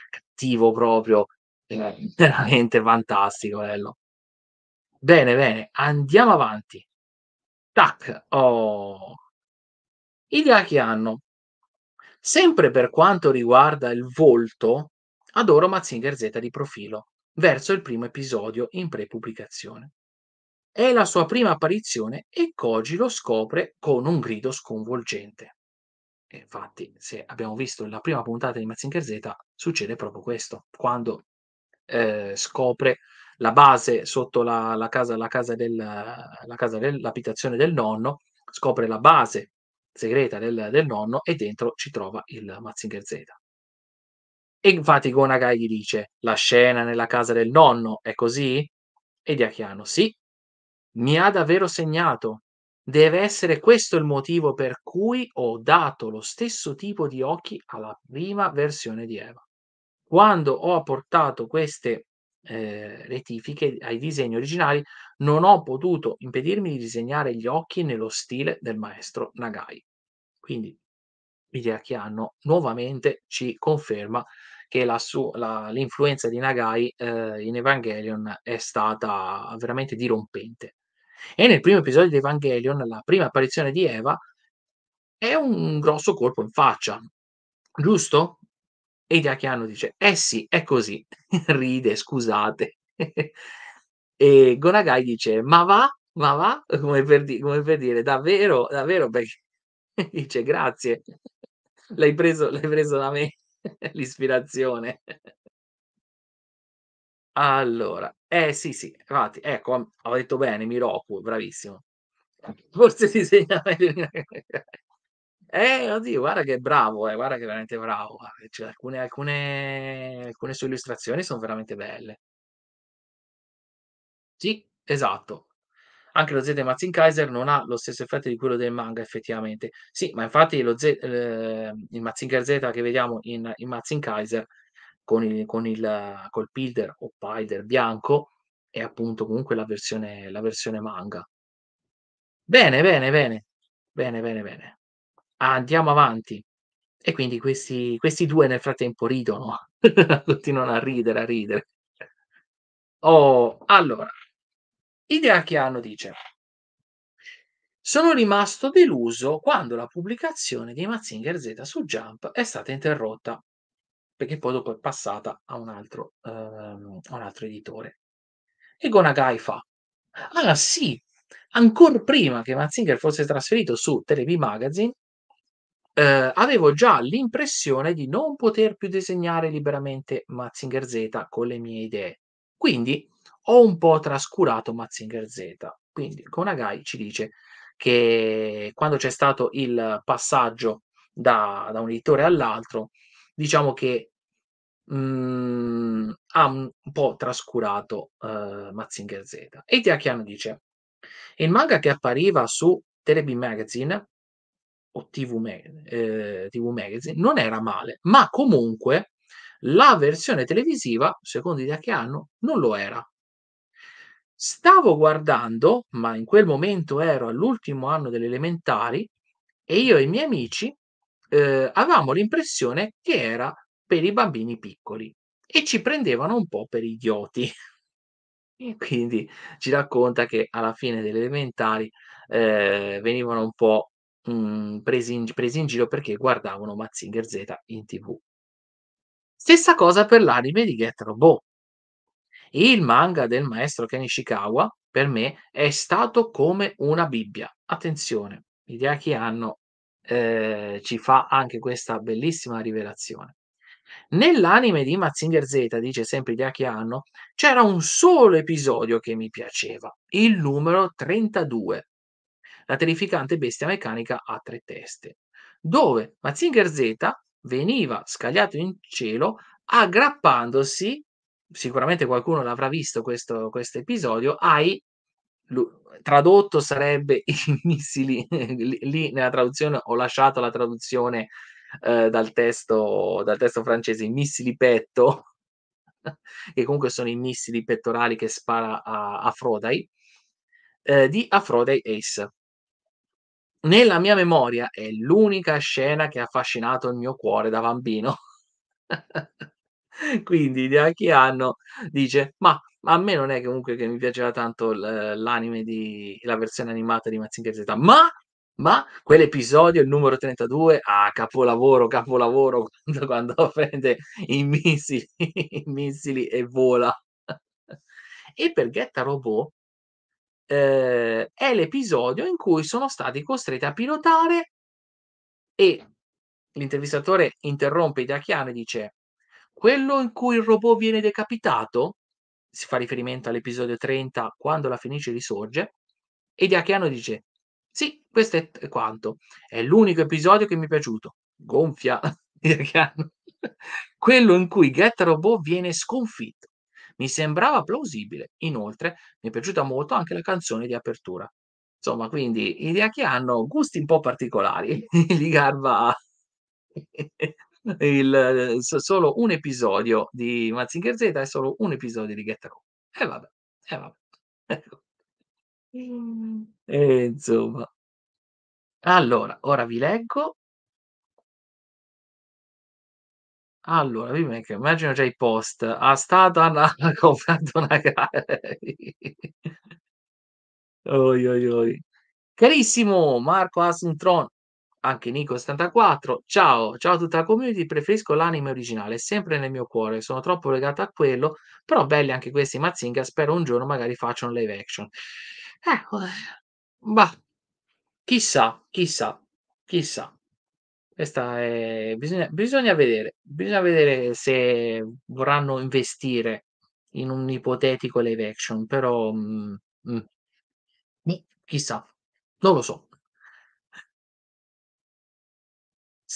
cattivo proprio, eh, veramente fantastico bello. Bene, bene, andiamo avanti. Tac, oh. Idea che hanno. Sempre per quanto riguarda il volto, Adoro Mazinger Z di profilo, verso il primo episodio in pre-pubblicazione. È la sua prima apparizione e Koji lo scopre con un grido sconvolgente. E infatti, se abbiamo visto la prima puntata di Mazinger Z, succede proprio questo, quando eh, scopre la base sotto la, la casa, la casa, del, la casa del, del nonno, scopre la base segreta del, del nonno e dentro ci trova il Mazinger Z. E infatti Gonaga gli dice, la scena nella casa del nonno è così? E Diachiano, sì, mi ha davvero segnato. Deve essere questo il motivo per cui ho dato lo stesso tipo di occhi alla prima versione di Eva. Quando ho apportato queste eh, rettifiche ai disegni originali, non ho potuto impedirmi di disegnare gli occhi nello stile del maestro Nagai. Quindi Hideaki Anno nuovamente ci conferma che la su- la, l'influenza di Nagai eh, in Evangelion è stata veramente dirompente. E nel primo episodio di Evangelion, la prima apparizione di Eva è un grosso colpo in faccia, giusto? E Hideakiano dice, eh sì, è così, ride, scusate. e Gonagai dice, ma va, ma va, come per, di- come per dire, davvero, davvero, perché dice, grazie, l'hai preso, l'hai preso da me. L'ispirazione. Allora, eh sì, sì, infatti, ecco, am detto bene Miroku, bravissimo. Forse disegna Eh, oddio, guarda che bravo, eh, guarda che veramente bravo. Guarda eh, cioè, alcune alcune alcune sue illustrazioni sono veramente belle. Sì, esatto anche lo Z di Mazin Kaiser non ha lo stesso effetto di quello del manga effettivamente. Sì, ma infatti lo Z, eh, il Mazinger Z che vediamo in, in Mazin Kaiser con il, con il col Pilder o Pilder bianco è appunto comunque la versione, la versione manga. Bene, bene, bene, bene, bene, bene. Andiamo avanti. E quindi questi, questi due nel frattempo ridono, continuano a ridere, a ridere. Oh, allora, Idea che hanno dice sono rimasto deluso quando la pubblicazione di Mazinger Z su Jump è stata interrotta, perché poi dopo è passata a un altro, ehm, un altro editore. E Gonagai fa, ah sì, ancora prima che Mazinger fosse trasferito su Televi Magazine, eh, avevo già l'impressione di non poter più disegnare liberamente Mazinger Z con le mie idee. Quindi ho un po' trascurato Mazinger Z. Quindi Konagai ci dice che quando c'è stato il passaggio da, da un editore all'altro, diciamo che mh, mm, ha un po' trascurato uh, eh, Mazzinger Z. E Diachiano dice, il manga che appariva su Telebi Magazine o TV, eh, TV Magazine non era male, ma comunque la versione televisiva, secondo i non lo era Stavo guardando, ma in quel momento ero all'ultimo anno delle elementari e io e i miei amici eh, avevamo l'impressione che era per i bambini piccoli e ci prendevano un po' per idioti. E quindi ci racconta che alla fine delle elementari eh, venivano un po' mh, mm, presi, in, presi, in, giro perché guardavano Mazinger Z in tv. Stessa cosa per l'anime di Get Robot. Il manga del maestro Ken Ishikawa per me è stato come una Bibbia. Attenzione, Hideaki Anno eh, ci fa anche questa bellissima rivelazione. Nell'anime di Mazinger Z, dice sempre Hideaki Anno, c'era un solo episodio che mi piaceva, il numero 32, la terrificante bestia meccanica a tre teste, dove Mazinger Z veniva scagliato in cielo aggrappandosi sicuramente qualcuno l'avrà visto questo, questo episodio, hai tradotto sarebbe i missili lì nella traduzione ho lasciato la traduzione eh, dal, testo, dal testo francese i missili petto che comunque sono i missili pettorali che spara a Afrodai eh, di Afrodai Ace nella mia memoria è l'unica scena che ha affascinato il mio cuore da bambino Quindi neanche Anno dice: ma a me non è comunque che mi piaceva tanto l'anime di la versione animata di Mazinger Z, ma ma quell'episodio, il numero 32, ah, capolavoro, capolavoro quando quando prende i missili i missili e vola." E per Getta Robot, ehm, è l'episodio in cui sono stati costretti a pilotare e l'intervistatore interrompe Hideaki e dice: quello in cui il robot viene decapitato, si fa riferimento all'episodio 30, quando la Fenice risorge, ed Acheano dice, sì, questo è t- quanto, è l'unico episodio che mi è piaciuto, gonfia quello in cui Get Robot viene sconfitto. Mi sembrava plausibile, inoltre mi è piaciuta molto anche la canzone di apertura. Insomma, quindi idea che hanno gusti un po' particolari, li garba il, eh, solo un episodio di Mazinger Z e solo un episodio di Get Row. E vabbè, e vabbè. Ecco. e insomma. Allora, ora vi leggo. Allora, vi metto, immagino già i post. A Statan ha comprato una gara. oi, oi, oi. Carissimo Marco Asuntron, anche Nico74. Ciao, ciao a tutta la community. Preferisco l'anime originale, sempre nel mio cuore. Sono troppo legato a quello, però belli anche questi Mazinga. Spero un giorno magari facciano live action. Ecco, eh, bah, chissà, chissà, chissà. Questa è... bisogna, bisogna vedere, bisogna vedere se vorranno investire in un ipotetico live action, però mh, mm, mh, mm, chissà, non lo so.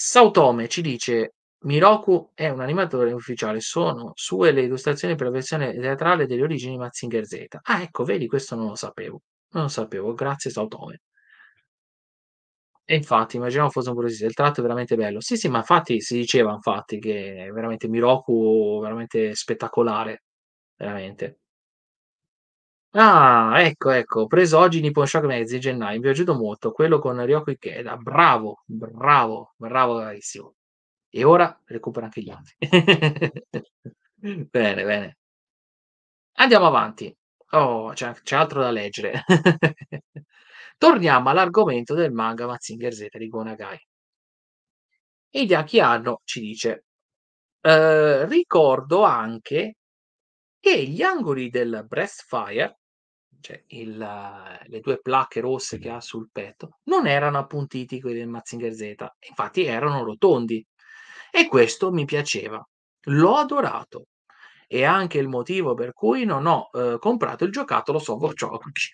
Sautome ci dice Miroku è un animatore ufficiale, sono sue le illustrazioni per la versione teatrale delle origini di Mazinger Z. Ah, ecco, vedi, questo non lo sapevo. Non lo sapevo, grazie Sautome. E infatti, immaginavo fosse un progressista, il tratto è veramente bello. Sì, sì, ma infatti si diceva infatti che è veramente Miroku, veramente spettacolare, veramente. Ah, ecco, ecco, ho preso oggi Nippon Shock Magazine gennaio, mi è piaciuto molto, quello con Ryoko Ikeda, bravo, bravo, bravo, bravissimo. E ora recupera anche gli altri. bene, bene. Andiamo avanti. Oh, c'è, c'è altro da leggere. Torniamo all'argomento del manga Mazinger Z di Gonagai. Hideaki Anno ci dice, eh, ricordo anche che gli angoli del Breastfire cioè il, eh, le due placche rosse che ha sul petto, non erano appuntiti quelli del Mazinger Z, infatti erano rotondi. E questo mi piaceva, l'ho adorato. E anche il motivo per cui non ho eh, comprato il giocattolo Software Chocochi.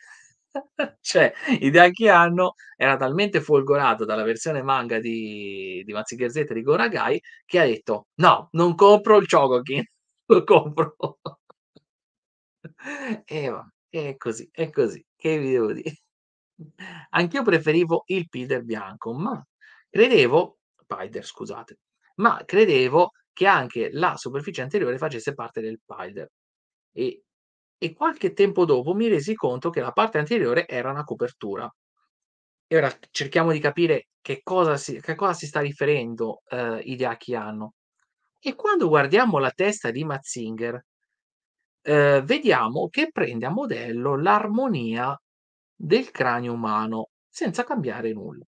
cioè, idea che hanno era talmente folgorato dalla versione manga di, di Mazzinger Z di Goragai che ha detto: No, non compro il Chocokin, lo compro. e vabbè è così, è così, che vi devo dire? Anch'io preferivo il Pider bianco, ma credevo, Pider scusate, ma credevo che anche la superficie anteriore facesse parte del Pider. E, e qualche tempo dopo mi resi conto che la parte anteriore era una copertura. E ora cerchiamo di capire che cosa si, che cosa si sta riferendo eh, i Deachiano. E quando guardiamo la testa di Matzinger, eh, vediamo che prende a modello l'armonia del cranio umano senza cambiare nulla.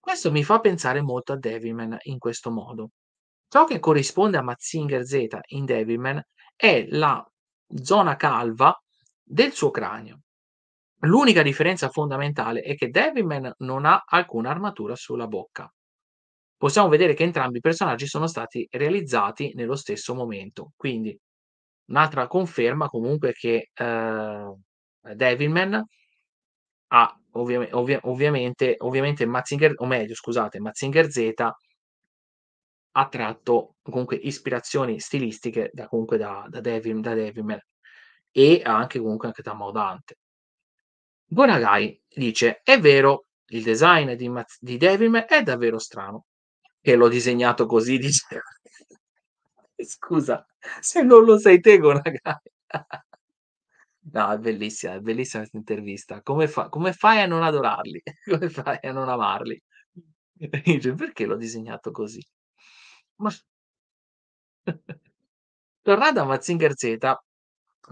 Questo mi fa pensare molto a Devilman in questo modo. Ciò che corrisponde a Mazinger Z in Devilman è la zona calva del suo cranio. L'unica differenza fondamentale è che Devilman non ha alcuna armatura sulla bocca. Possiamo vedere che entrambi i personaggi sono stati realizzati nello stesso momento, quindi Un'altra conferma comunque che eh, Devilman ha ovviamente, ovvia, ovviamente, ovviamente Mazinger, o meglio scusate, Mazinger Z ha tratto comunque ispirazioni stilistiche da, comunque da, da, Devil, da Devilman e anche comunque anche da Maudante. Gonagai dice, è vero, il design di, di Devilman è davvero strano, che l'ho disegnato così, dice. Scusa, se non lo sei te con la No, è bellissima, è bellissima questa intervista. Come, fa, come fai a non adorarli? Come fai a non amarli? Dice, perché l'ho disegnato così? Ma... Tornando a Mazinger Z,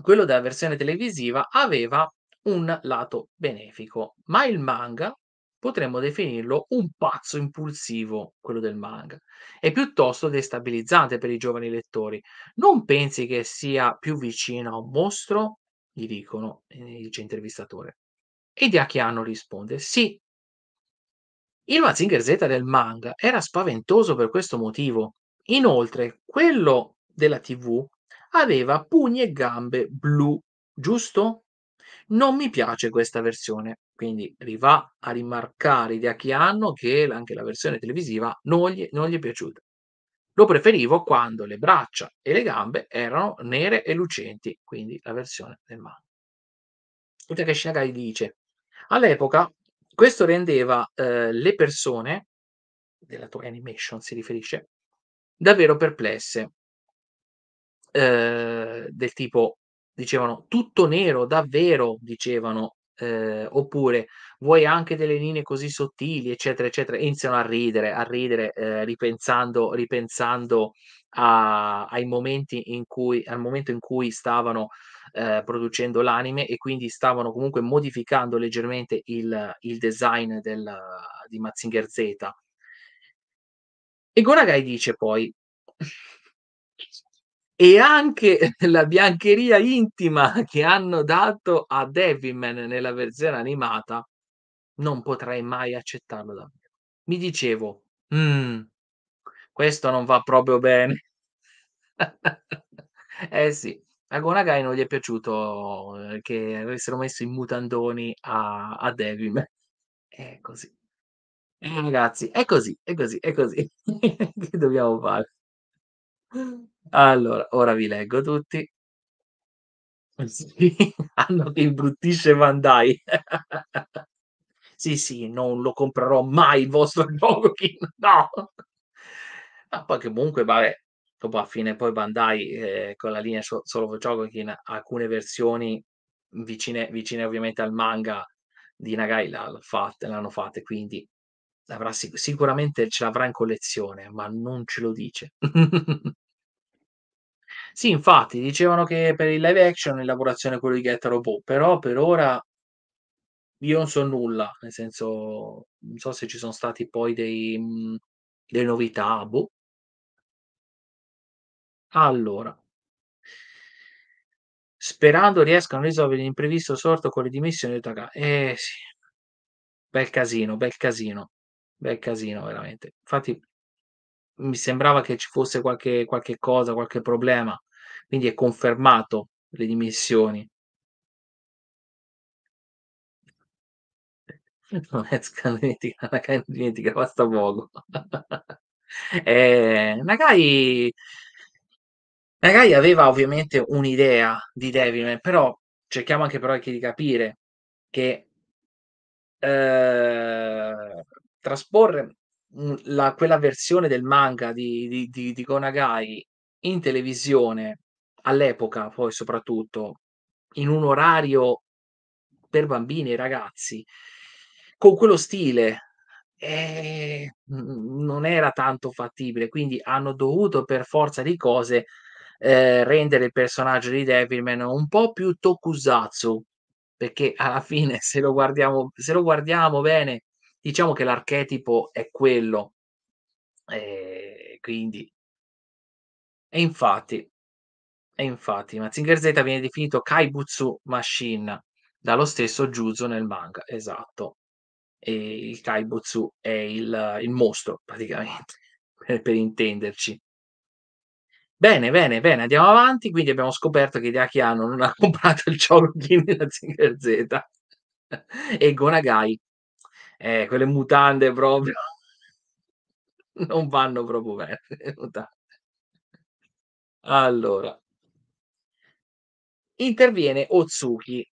quello della versione televisiva aveva un lato benefico, ma il manga potremmo definirlo un pazzo impulsivo, quello del manga, È piuttosto destabilizzante per i giovani lettori. Non pensi che sia più vicino a un mostro? gli dicono, eh, il dice intervistatore. E Diachiano risponde: Sì. Il Mazinger Z del manga era spaventoso per questo motivo. Inoltre, quello della TV aveva pugni e gambe blu, giusto? Non mi piace questa versione, quindi riva a rimarcare l'idea chi hanno che anche la versione televisiva non gli, non gli è piaciuta. Lo preferivo quando le braccia e le gambe erano nere e lucenti, quindi la versione del manga. Utaka Shinagai dice, all'epoca questo rendeva eh, le persone, della tua animation si riferisce, davvero perplesse, eh, del tipo dicevano tutto nero, davvero, dicevano, eh, oppure vuoi anche delle linee così sottili, eccetera, eccetera, e iniziano a ridere, a ridere eh, ripensando, ripensando a, ai momenti in cui, al momento in cui stavano eh, producendo l'anime e quindi stavano comunque modificando leggermente il, il design del, di Mazinger Z. E Goragai dice poi e anche la biancheria intima che hanno dato a Devilman nella versione animata non potrei mai accettarlo davvero. Mi dicevo, mm, questo non va proprio bene. eh sì, a Gonagai non gli è piaciuto eh, che avessero messo i mutandoni a, a Devilman. È così. Eh, ragazzi, è così, è così, è così. che dobbiamo fare? Allora, ora vi leggo tutti. Sì, hanno che imbruttisce Bandai. Sì, sì, non lo comprerò mai il vostro Gyokukin, no! Ma poi comunque vabbè, dopo a fine poi Bandai, ehm, con la linea so Solo Gyokukin, alcune versioni vicine vicine ovviamente al manga di Nagai l'hanno fatte, quindi avrà sic- sicuramente ce l'avrà in collezione, ma non ce lo dice. sì, infatti, dicevano che per il live action in lavorazione quello di Get Robot, però per ora io non so nulla, nel senso non so se ci sono stati poi dei, mhmm, delle novità, boh. Allora, sperando riescano a risolvere l'imprevisto sorto con le dimissioni di Otaka. Eh sì, bel casino, bel casino bel casino veramente. Infatti mi sembrava che ci fosse qualche, qualche cosa, qualche problema, quindi è confermato le dimissioni. Non è dimentica, Nagai non dimentica, basta poco. eh, Nagai, Nagai aveva ovviamente un'idea di Devilman, però cerchiamo anche però anche di capire che eh, trasporre mhmm, la, quella versione del manga di, di, di, di Gonagai in televisione all'epoca, poi soprattutto in un orario per bambini e ragazzi, con quello stile eh, non era tanto fattibile, quindi hanno dovuto per forza di cose eh, rendere il personaggio di Devilman un po' più tokusatsu, perché alla fine se lo guardiamo, se lo guardiamo bene diciamo che l'archetipo è quello. E eh, quindi, e infatti, e infatti, Mazinger Z viene definito Kaibutsu Machine dallo stesso Juzo nel manga, esatto. E il Kaibutsu è il, il mostro, praticamente, per, per intenderci. Bene, bene, bene, andiamo avanti. Quindi abbiamo scoperto che Hideaki Anno non ha comprato il gioco di Mazinger Z e Gonagai eh, quelle mutande proprio non vanno proprio bene. Le mutande. Allora, interviene Ozuki.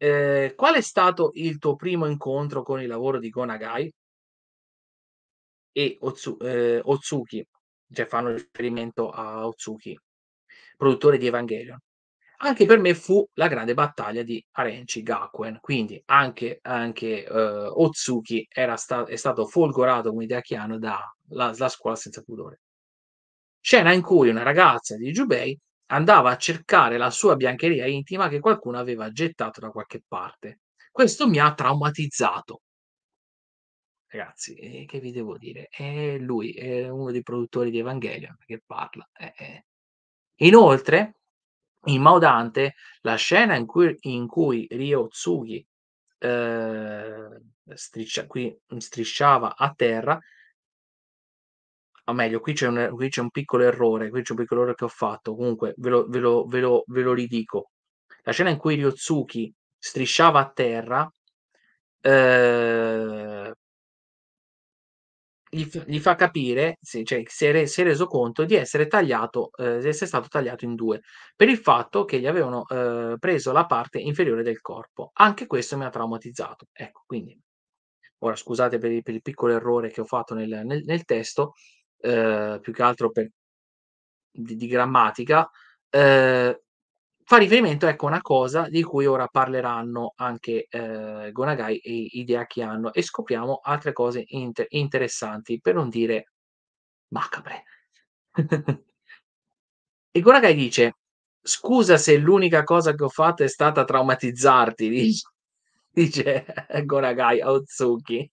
Eh, qual è stato il tuo primo incontro con il lavoro di Gonagai? E Ozu, eh, Ozuki, cioè fanno riferimento a Ozuki, produttore di Evangelion anche per me fu la grande battaglia di Arenci Gakuen, quindi anche, anche eh, Otsuki sta- è stato folgorato come ideachiano dalla scuola senza pudore. Scena in cui una ragazza di Jubei andava a cercare la sua biancheria intima che qualcuno aveva gettato da qualche parte. Questo mi ha traumatizzato. Ragazzi, eh, che vi devo dire? È lui, è uno dei produttori di Evangelion che parla. Eh, eh. Inoltre, Maudante, la scena in cui, in cui Ryo Tsugi eh, striscia, qui, strisciava a terra, o meglio, qui c'è, un, qui c'è, un, piccolo errore, qui c'è un piccolo errore che ho fatto, comunque ve lo, ve lo, ve lo, ve lo ridico. La scena in cui Ryozuki strisciava a terra eh, gli, gli fa capire, se, cioè, si è, re, si, è reso conto di essere tagliato, eh, di essere stato tagliato in due, per il fatto che gli avevano eh, preso la parte inferiore del corpo. Anche questo mi ha traumatizzato. Ecco, quindi, ora scusate per, per il piccolo errore che ho fatto nel, nel, nel testo, eh, più che altro per, di, di grammatica, eh, fa riferimento ecco, a una cosa di cui ora parleranno anche eh, Gonagai e Hideaki Anno e scopriamo altre cose inter- interessanti, per non dire macabre. e Gonagai dice, scusa se l'unica cosa che ho fatto è stata traumatizzarti, dice, dice Gonagai a Otsuki.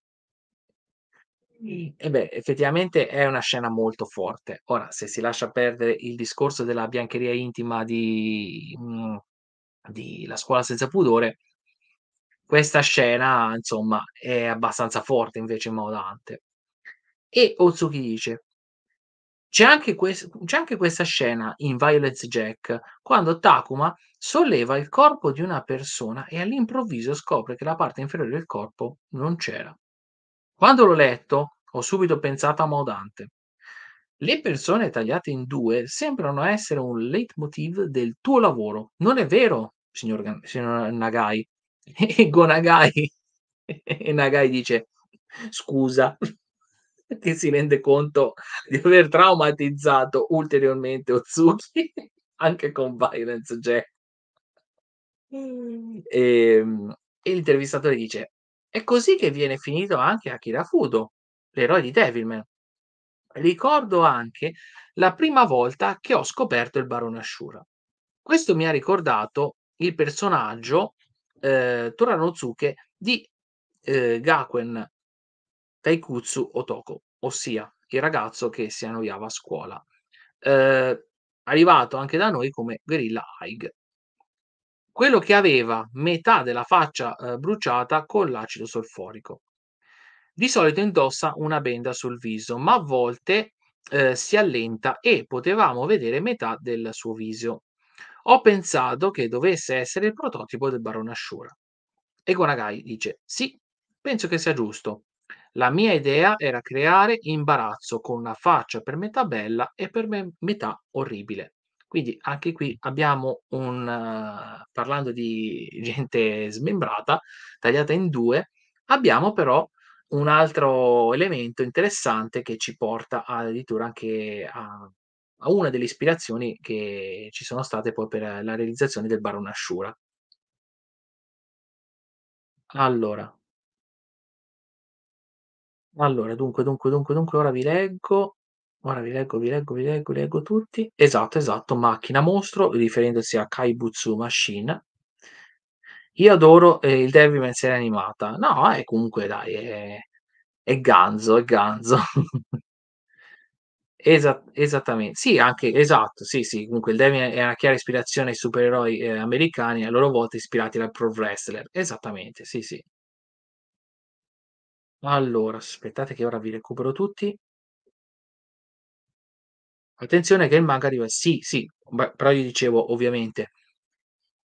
E beh, effettivamente è una scena molto forte. Ora, se si lascia perdere il discorso della biancheria intima di, mm, di La scuola senza pudore, questa scena, insomma, è abbastanza forte invece in modo Dante. E Ozuki dice: "C'è anche ques c'è anche questa scena in Violence Jack, quando Takuma solleva il corpo di una persona e all'improvviso scopre che la parte inferiore del corpo non c'era". Quando l'ho letto, ho subito pensato a Maudante. Le persone tagliate in due sembrano essere un leitmotiv del tuo lavoro. Non è vero, signor, signor Nagai. E Gonagai. E Nagai dice, scusa, che si rende conto di aver traumatizzato ulteriormente Otsuki, anche con Violence Jack. Mm. E, ehm, e l'intervistatore dice, è così che viene finito anche Akira Fudo, l'eroe di Devilman. Ricordo anche la prima volta che ho scoperto il Barone Ashura. Questo mi ha ricordato il personaggio eh, Toranozuke di eh, Gakuen Taikutsu Otoko, ossia il ragazzo che si annoiava a scuola. Eh, arrivato anche da noi come Guerrilla Haig quello che aveva metà della faccia eh, bruciata con l'acido solforico. Di solito indossa una benda sul viso, ma a volte eh, si allenta e potevamo vedere metà del suo viso. Ho pensato che dovesse essere il prototipo del barone Ashura. E Gonagai dice: Sì, penso che sia giusto. La mia idea era creare imbarazzo con una faccia per metà bella e per me- metà orribile. Quindi anche qui abbiamo un, uh, parlando di gente smembrata, tagliata in due, abbiamo però un altro elemento interessante che ci porta addirittura anche a, a una delle ispirazioni che ci sono state poi per la realizzazione del Barone Ashura. Allora, allora, dunque, dunque, dunque, dunque, ora vi leggo. Ora vi leggo, vi leggo, vi leggo, vi leggo tutti. Esatto, esatto, macchina mostro, riferendosi a Kaibutsu Machine. Io adoro eh, il Devil in serie animata. No, è eh, comunque, dai, è, è ganzo, è ganzo. Esat- esattamente, sì, anche esatto, sì, sì, comunque il Devil è una chiara ispirazione ai supereroi eh, americani, a loro volta ispirati dal pro wrestler, esattamente, sì, sì. Allora, aspettate che ora vi recupero tutti. Attenzione che il manga arriva, sì, sì, però io dicevo ovviamente,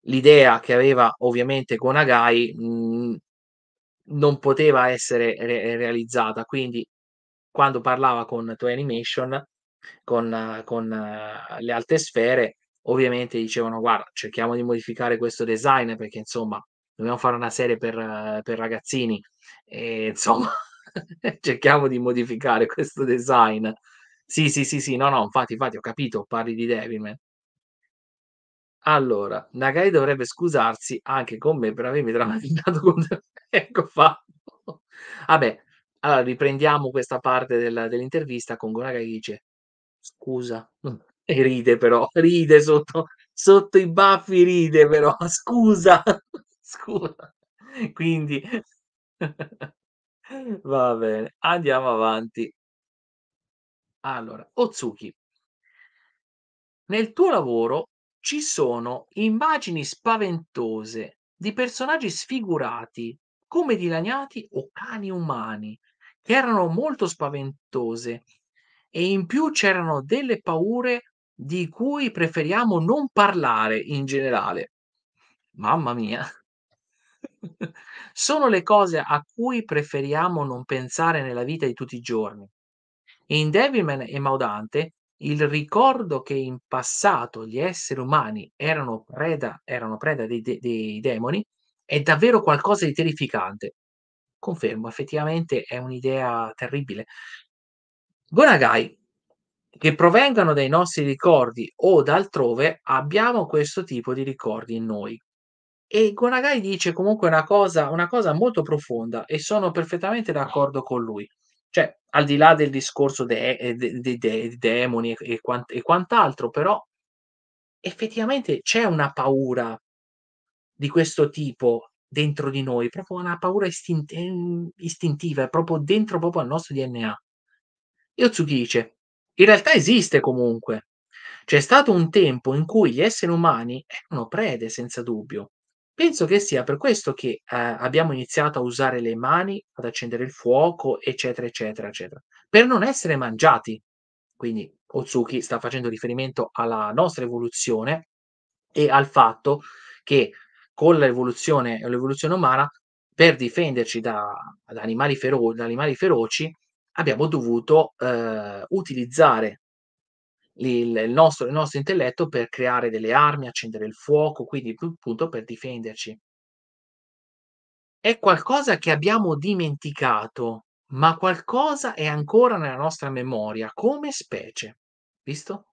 l'idea che aveva ovviamente Gonagai mh, non poteva essere re- realizzata, quindi quando parlava con Toy Animation, con, con uh, le alte sfere, ovviamente dicevano guarda, cerchiamo di modificare questo design perché insomma dobbiamo fare una serie per, uh, per ragazzini e insomma cerchiamo di modificare questo design sì, sì, sì, sì, no, no, infatti, infatti, ho capito, parli di Devilman. Allora, Nagai dovrebbe scusarsi anche con me per avermi drammatizzato con Ecco fatto. Vabbè, allora riprendiamo questa parte della- dell'intervista con Gonagai che dice scusa. E ride però, ride sotto, sotto i baffi, ride però, scusa, scusa. Quindi, va bene, andiamo avanti. Allora, Ozuki, nel tuo lavoro ci sono immagini spaventose di personaggi sfigurati, come dilaniati o cani umani, che erano molto spaventose e in più c'erano delle paure di cui preferiamo non parlare in generale. Mamma mia. Sono le cose a cui preferiamo non pensare nella vita di tutti i giorni. E in Devilman e Maudante il ricordo che in passato gli esseri umani erano preda, erano preda dei, de- dei demoni è davvero qualcosa di terrificante. Confermo, effettivamente è un'idea terribile. Gonagai, che provengano dai nostri ricordi o da altrove, abbiamo questo tipo di ricordi in noi. E Gonagai dice comunque una cosa, una cosa molto profonda e sono perfettamente d'accordo con lui. Cioè, al di là del discorso dei de, eh, de, de, demoni e, quant, e quant'altro, però effettivamente c'è una paura di questo tipo dentro di noi, proprio una paura istint- ehm, istintiva, è proprio dentro proprio al nostro DNA. Yotsuki dice, in realtà esiste comunque. C'è stato un tempo in cui gli esseri umani erano prede, senza dubbio, Penso che sia per questo che eh, abbiamo iniziato a usare le mani, ad accendere il fuoco, eccetera, eccetera, eccetera, per non essere mangiati. Quindi Otsuki sta facendo riferimento alla nostra evoluzione e al fatto che con l'evoluzione, l'evoluzione umana, per difenderci da, da, animali, fero- da animali feroci, abbiamo dovuto eh, utilizzare il nostro, il nostro intelletto per creare delle armi, accendere il fuoco, quindi appunto per difenderci. È qualcosa che abbiamo dimenticato, ma qualcosa è ancora nella nostra memoria come specie. Visto?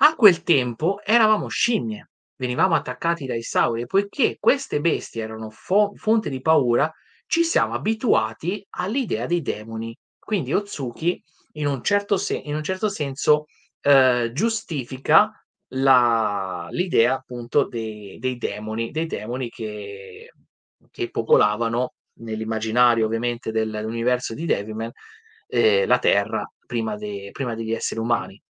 A quel tempo eravamo scimmie, venivamo attaccati dai sauri e poiché queste bestie erano fo- fonte di paura, ci siamo abituati all'idea dei demoni. Quindi Otsuki, in un certo, sen- in un certo senso, eh, giustifica la, l'idea appunto dei, dei, demoni, dei demoni che, che popolavano nell'immaginario ovviamente dell'universo di Devilman eh, la Terra prima, de, prima, degli esseri umani.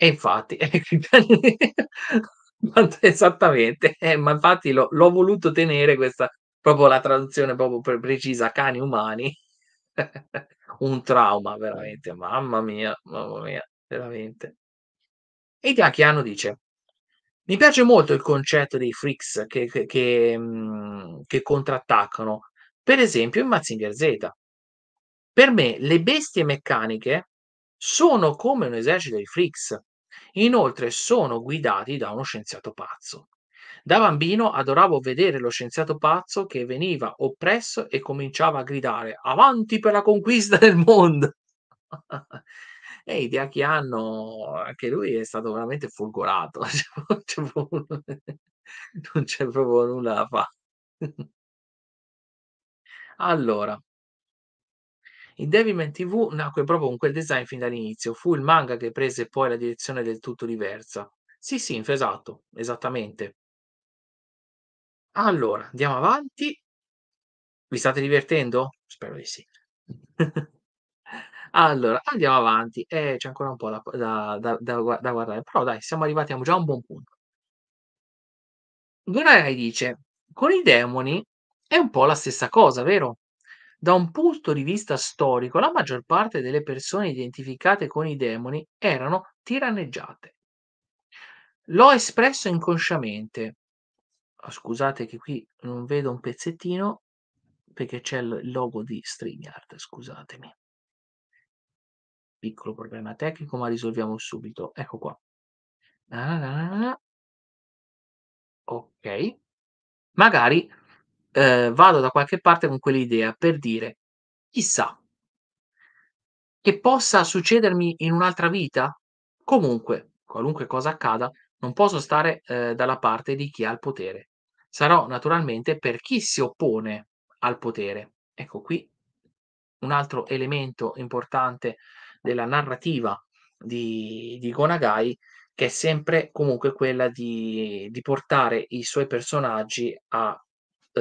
E infatti, esattamente, eh, ma infatti l'ho, l'ho voluto tenere questa proprio la traduzione proprio precisa cani umani un trauma veramente, mamma mia, mamma mia, veramente. E Chiano dice: Mi piace molto il concetto dei freaks che, che, che, mh, mhmm, che contrattaccano, per esempio in Mazinger Z. Per me le bestie meccaniche sono come un esercito di freaks, inoltre sono guidati da uno scienziato pazzo. Da bambino adoravo vedere lo scienziato pazzo che veniva oppresso e cominciava a gridare avanti per la conquista del mondo. e idea che hanno, anche lui è stato veramente folgorato. non c'è proprio nulla da fare. allora, il Devilman TV nacque proprio con quel design fin dall'inizio. Fu il manga che prese poi la direzione del tutto diversa. Sì, sì, esatto, esattamente. Allora, andiamo avanti. Vi state divertendo? Spero di sì. Allora, andiamo avanti. Eh, c'è ancora un po' da, da, da, da- guardare, però dai, siamo arrivati a già a un buon punto. Gorai dice, con i demoni è un po' la stessa cosa, vero? Da un punto di vista storico, la maggior parte delle persone identificate con i demoni erano tiranneggiate. L'ho espresso inconsciamente, Ah, scusate che qui non vedo un pezzettino perché c'è il logo di StreamYard, scusatemi. Piccolo problema tecnico, ma risolviamo subito. Ecco qua. Na, na, na, ok. Magari eh, vado da qualche parte con quell'idea per dire, chissà, che possa succedermi in un'altra vita? Comunque, qualunque cosa accada, non posso stare eh, dalla parte di chi ha il potere. Sarò naturalmente per chi si oppone al potere. Ecco qui un altro elemento importante della narrativa di, di Gonagai che è sempre comunque quella di, di portare i suoi personaggi a, eh,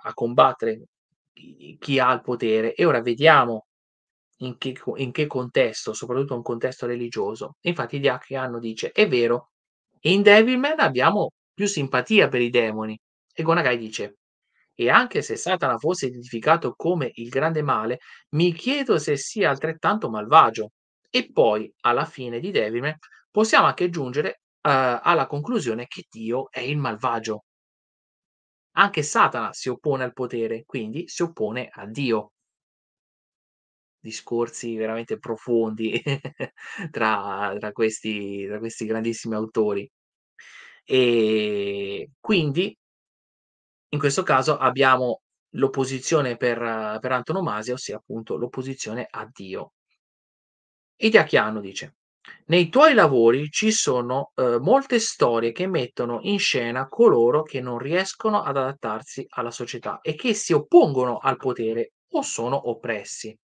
a combattere chi ha il potere e ora vediamo in che, in che, contesto, soprattutto un contesto religioso. Infatti Diachiano dice, è vero, in Devilman abbiamo più simpatia per i demoni. E Gonagai dice: E anche se Satana fosse identificato come il grande male, mi chiedo se sia altrettanto malvagio. E poi, alla fine di Devilman, possiamo anche giungere uh, alla conclusione che Dio è il malvagio. Anche Satana si oppone al potere, quindi si oppone a Dio. Discorsi veramente profondi tra, tra, questi, tra questi grandissimi autori. E quindi in questo caso abbiamo l'opposizione per, eh, per antonomasia, ossia appunto l'opposizione a Dio. Itiachiano dice, nei tuoi lavori ci sono eh, molte storie che mettono in scena coloro che non riescono ad adattarsi alla società e che si oppongono al potere o sono oppressi.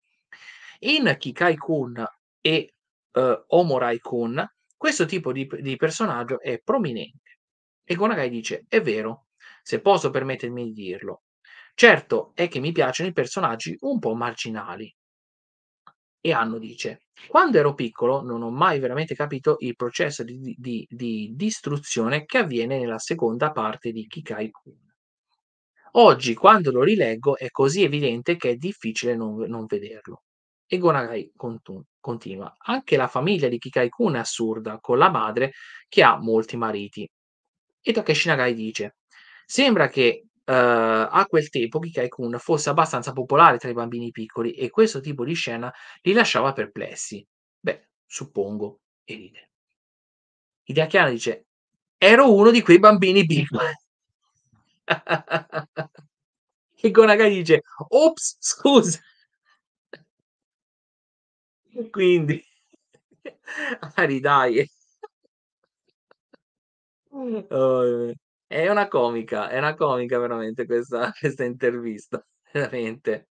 In Kikai Kun e eh, Omorai Kun questo tipo di, di personaggio è prominente e Gonagai dice, è vero, se posso permettermi di dirlo. Certo è che mi piacciono i personaggi un po' marginali. E Anno dice, quando ero piccolo non ho mai veramente capito il processo di, di, di distruzione che avviene nella seconda parte di Kikai-kun. Oggi, quando lo rileggo, è così evidente che è difficile non, non vederlo. E Gonagai continu- continua. Anche la famiglia di Kikai-kun è assurda, con la madre che ha molti mariti. E Takeshi Nagai dice: Sembra che uh, a quel tempo Kikai-kun fosse abbastanza popolare tra i bambini piccoli e questo tipo di scena li lasciava perplessi. Beh, suppongo, e ride. Hideakiana dice: Ero uno di quei bambini piccoli. e Gonagai dice: Ops, scusa. Quindi, Ari, ah, dai Mm. Ehm, è una comica, è una comica veramente questa questa intervista, veramente.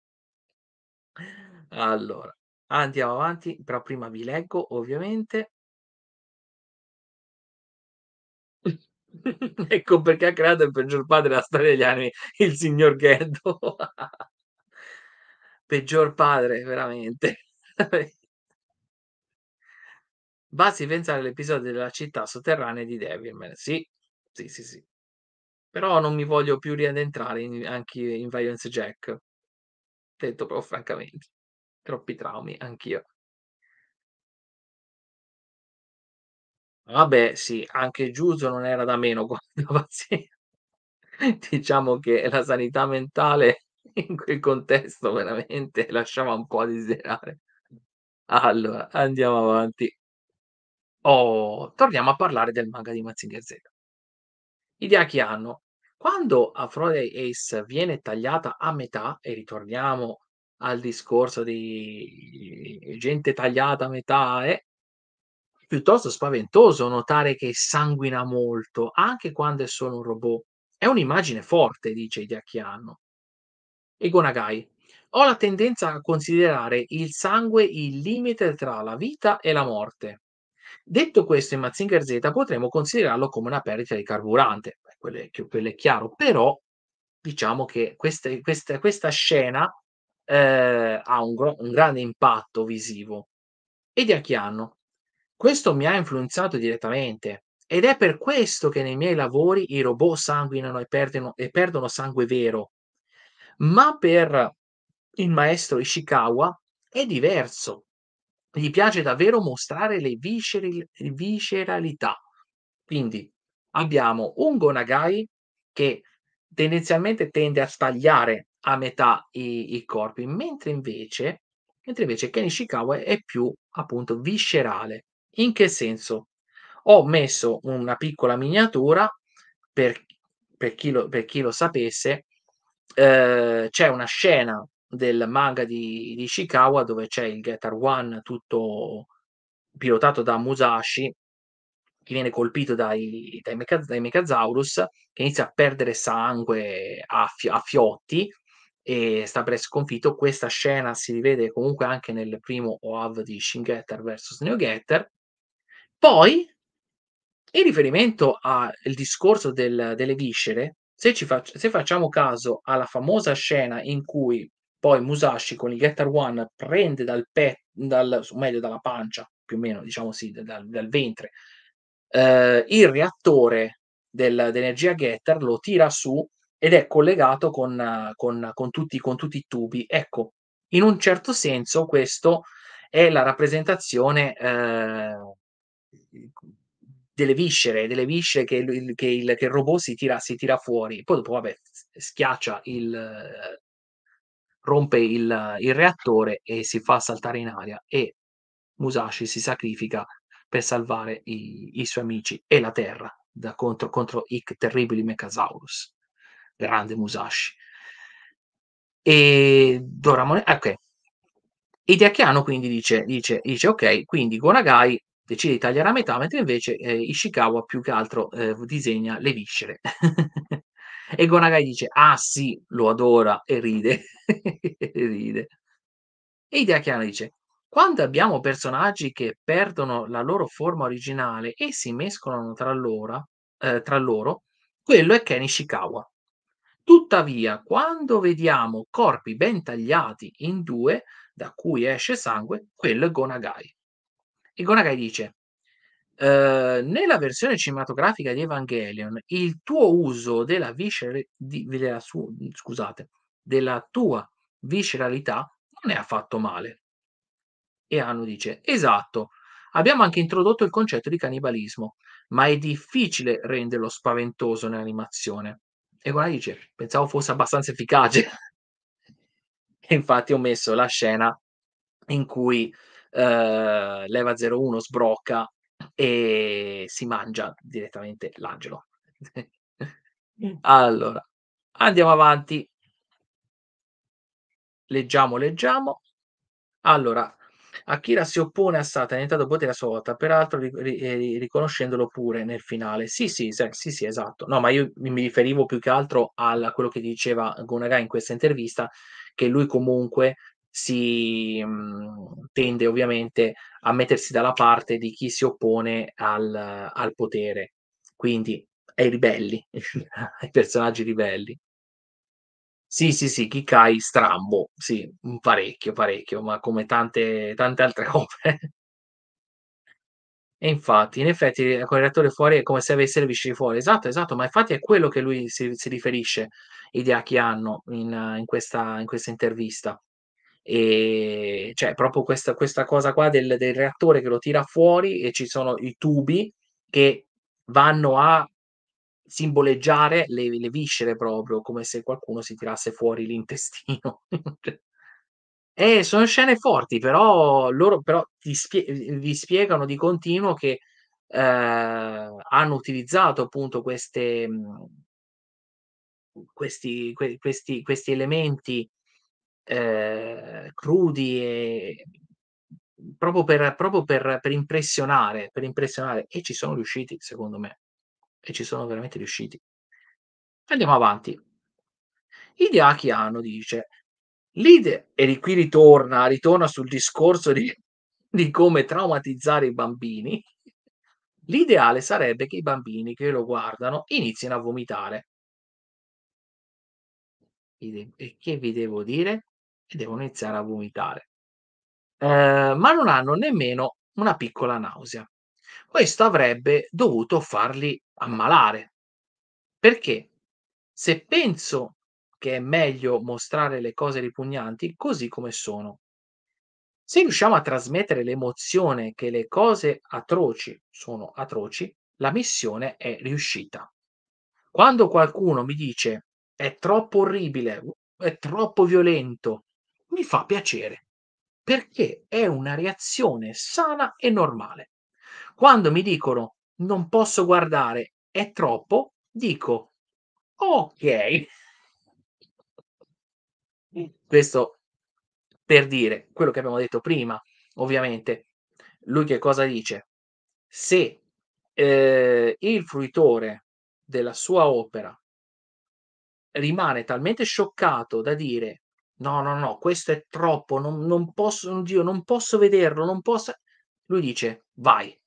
Allora, andiamo avanti, però prima vi leggo ovviamente. Ecco perché ha creato il peggior padre della storia degli anni, il signor Gendo. Peggior padre veramente. Basti pensare all'episodio della città sotterranea di Devilman. Sì, sì, sì, sì. Però non mi voglio più riadentrare in anche in Violence Jack. Detto però francamente, troppi traumi anch'io. Vabbè, sì, anche Giuso non era da meno quando pazzia. Diciamo che la sanità mentale in quel contesto veramente lasciava un po' a desiderare. Allora, andiamo avanti. Oh, torniamo a parlare del manga di Mazinger Z. Hideaki hanno. quando a Friday Ace viene tagliata a metà, e ritorniamo al discorso di gente tagliata a metà, è piuttosto spaventoso notare che sanguina molto, anche quando è solo un robot. È un'immagine forte, dice Hideaki Anno. E Gonagai, ho la tendenza a considerare il sangue il limite tra la vita e la morte. Detto questo, in Mazinger Z potremmo considerarlo come una perdita di carburante, Beh, quello, è, quello è chiaro, però diciamo che queste, queste, questa, scena eh, ha un, gro- un, grande impatto visivo. E di a chi hanno? Questo mi ha influenzato direttamente ed è per questo che nei miei lavori i robot sanguinano e perdono, e perdono sangue vero. Ma per il maestro Ishikawa è diverso gli piace davvero mostrare le visceril- visceralità. Quindi abbiamo un Gonagai che tendenzialmente tende a stagliare a metà i, i corpi, mentre invece, mentre invece Kenishikawa è più appunto viscerale. In che senso? Ho messo una piccola miniatura per, per, chi, lo, per chi, lo, sapesse, eh, c'è una scena del manga di, di Ishikawa dove c'è il Getter One tutto pilotato da Musashi che viene colpito dai, dai, Mecha, dai Mechazaurus che inizia a perdere sangue a, fi, a, fiotti e sta per essere sconfitto questa scena si rivede comunque anche nel primo OAV di Shin Getter vs Neo Getter poi in riferimento al discorso del, delle viscere se, fac- se, facciamo caso alla famosa scena in cui poi Musashi con il Getter One prende dal petto, dal, meglio dalla pancia, più o meno, diciamo sì, dal, dal ventre, eh, il reattore del, dell'energia Getter, lo tira su ed è collegato con, con, con, tutti, con tutti i tubi. Ecco, in un certo senso questo è la rappresentazione eh, delle viscere, delle viscere che, che, il, che il, robot si tira, si tira fuori. Poi dopo, vabbè, schiaccia il, rompe il, il reattore e si fa saltare in aria e Musashi si sacrifica per salvare i, i suoi amici e la Terra da contro, contro i terribili Mechasaurus. Grande Musashi. E Doramon, ah, ok. Hideakiano quindi dice, dice, dice, ok, quindi Gonagai decide di tagliare a metà, mentre invece eh, Ishikawa più che altro eh, disegna le viscere E Gonagai dice, ah sì, lo adora e ride. e ride. E Hideakiano dice, quando abbiamo personaggi che perdono la loro forma originale e si mescolano tra loro, eh, tra loro quello è Ken Ishikawa. Tuttavia, quando vediamo corpi ben tagliati in due, da cui esce sangue, quello è Gonagai. E Gonagai dice, Ehm, nella versione cinematografica di Evangelion, il tuo uso della, viscera di, della, sua, scusate, della tua visceralità non è affatto male. E Anu dice, esatto, abbiamo anche introdotto il concetto di cannibalismo, ma è difficile renderlo spaventoso nell'animazione. E guarda dice, pensavo fosse abbastanza efficace. e infatti ho messo la scena in cui eh, Leva01 sbrocca e si mangia direttamente l'angelo. Mm. allora, andiamo avanti. Leggiamo, leggiamo. Allora, Akira si oppone a Satana entrato potere a sua volta, peraltro ri- eh, riconoscendolo pure nel finale. Sì, sì, sì, sì, esatto. No, ma io mi riferivo più che altro a quello che diceva Gonaga in questa intervista, che lui comunque si mh, mhmm, tende ovviamente a mettersi dalla parte di chi si oppone al, al potere, quindi ai ribelli, ai personaggi ribelli. Sì, sì, sì, Kikai strambo, sì, mm, parecchio, parecchio, ma come tante, tante altre opere. E infatti, in effetti, eh, con il reattore fuori è come se avesse le viscere fuori. Esatto, esatto, ma infatti è quello che lui si, si riferisce, Hideaki Anno, in, in, questa, in questa intervista e cioè proprio questa, questa cosa qua del, del, reattore che lo tira fuori e ci sono i tubi che vanno a simboleggiare le, le viscere proprio come se qualcuno si tirasse fuori l'intestino e eh, sono scene forti però loro però vi, spie- spiegano di continuo che eh, hanno utilizzato appunto queste, questi, que- questi, questi elementi eh, crudi e mhmm, proprio, per, proprio per, per, impressionare, per impressionare e ci sono riusciti secondo me e ci sono veramente riusciti. Andiamo avanti. Hideakiano dice, l'idea, e qui ritorna, ritorna sul discorso di, di come traumatizzare i bambini, l'ideale sarebbe che i bambini che lo guardano inizino a vomitare. E che vi devo dire? e devono iniziare a vomitare, eh, ma non hanno nemmeno una piccola nausea. Questo avrebbe dovuto farli ammalare, perché se penso che è meglio mostrare le cose ripugnanti così come sono, se riusciamo a trasmettere l'emozione che le cose atroci sono atroci, la missione è riuscita. Quando qualcuno mi dice è troppo orribile, è troppo violento, mi fa piacere, perché è una reazione sana e normale. Quando mi dicono non posso guardare, è troppo, dico ok. Questo per dire quello che abbiamo detto prima, ovviamente. Lui che cosa dice? Se eh, il fruitore della sua opera rimane talmente scioccato da dire no, no, no, questo è troppo, non, non posso, oddio, non posso vederlo, non posso. Lui dice, vai,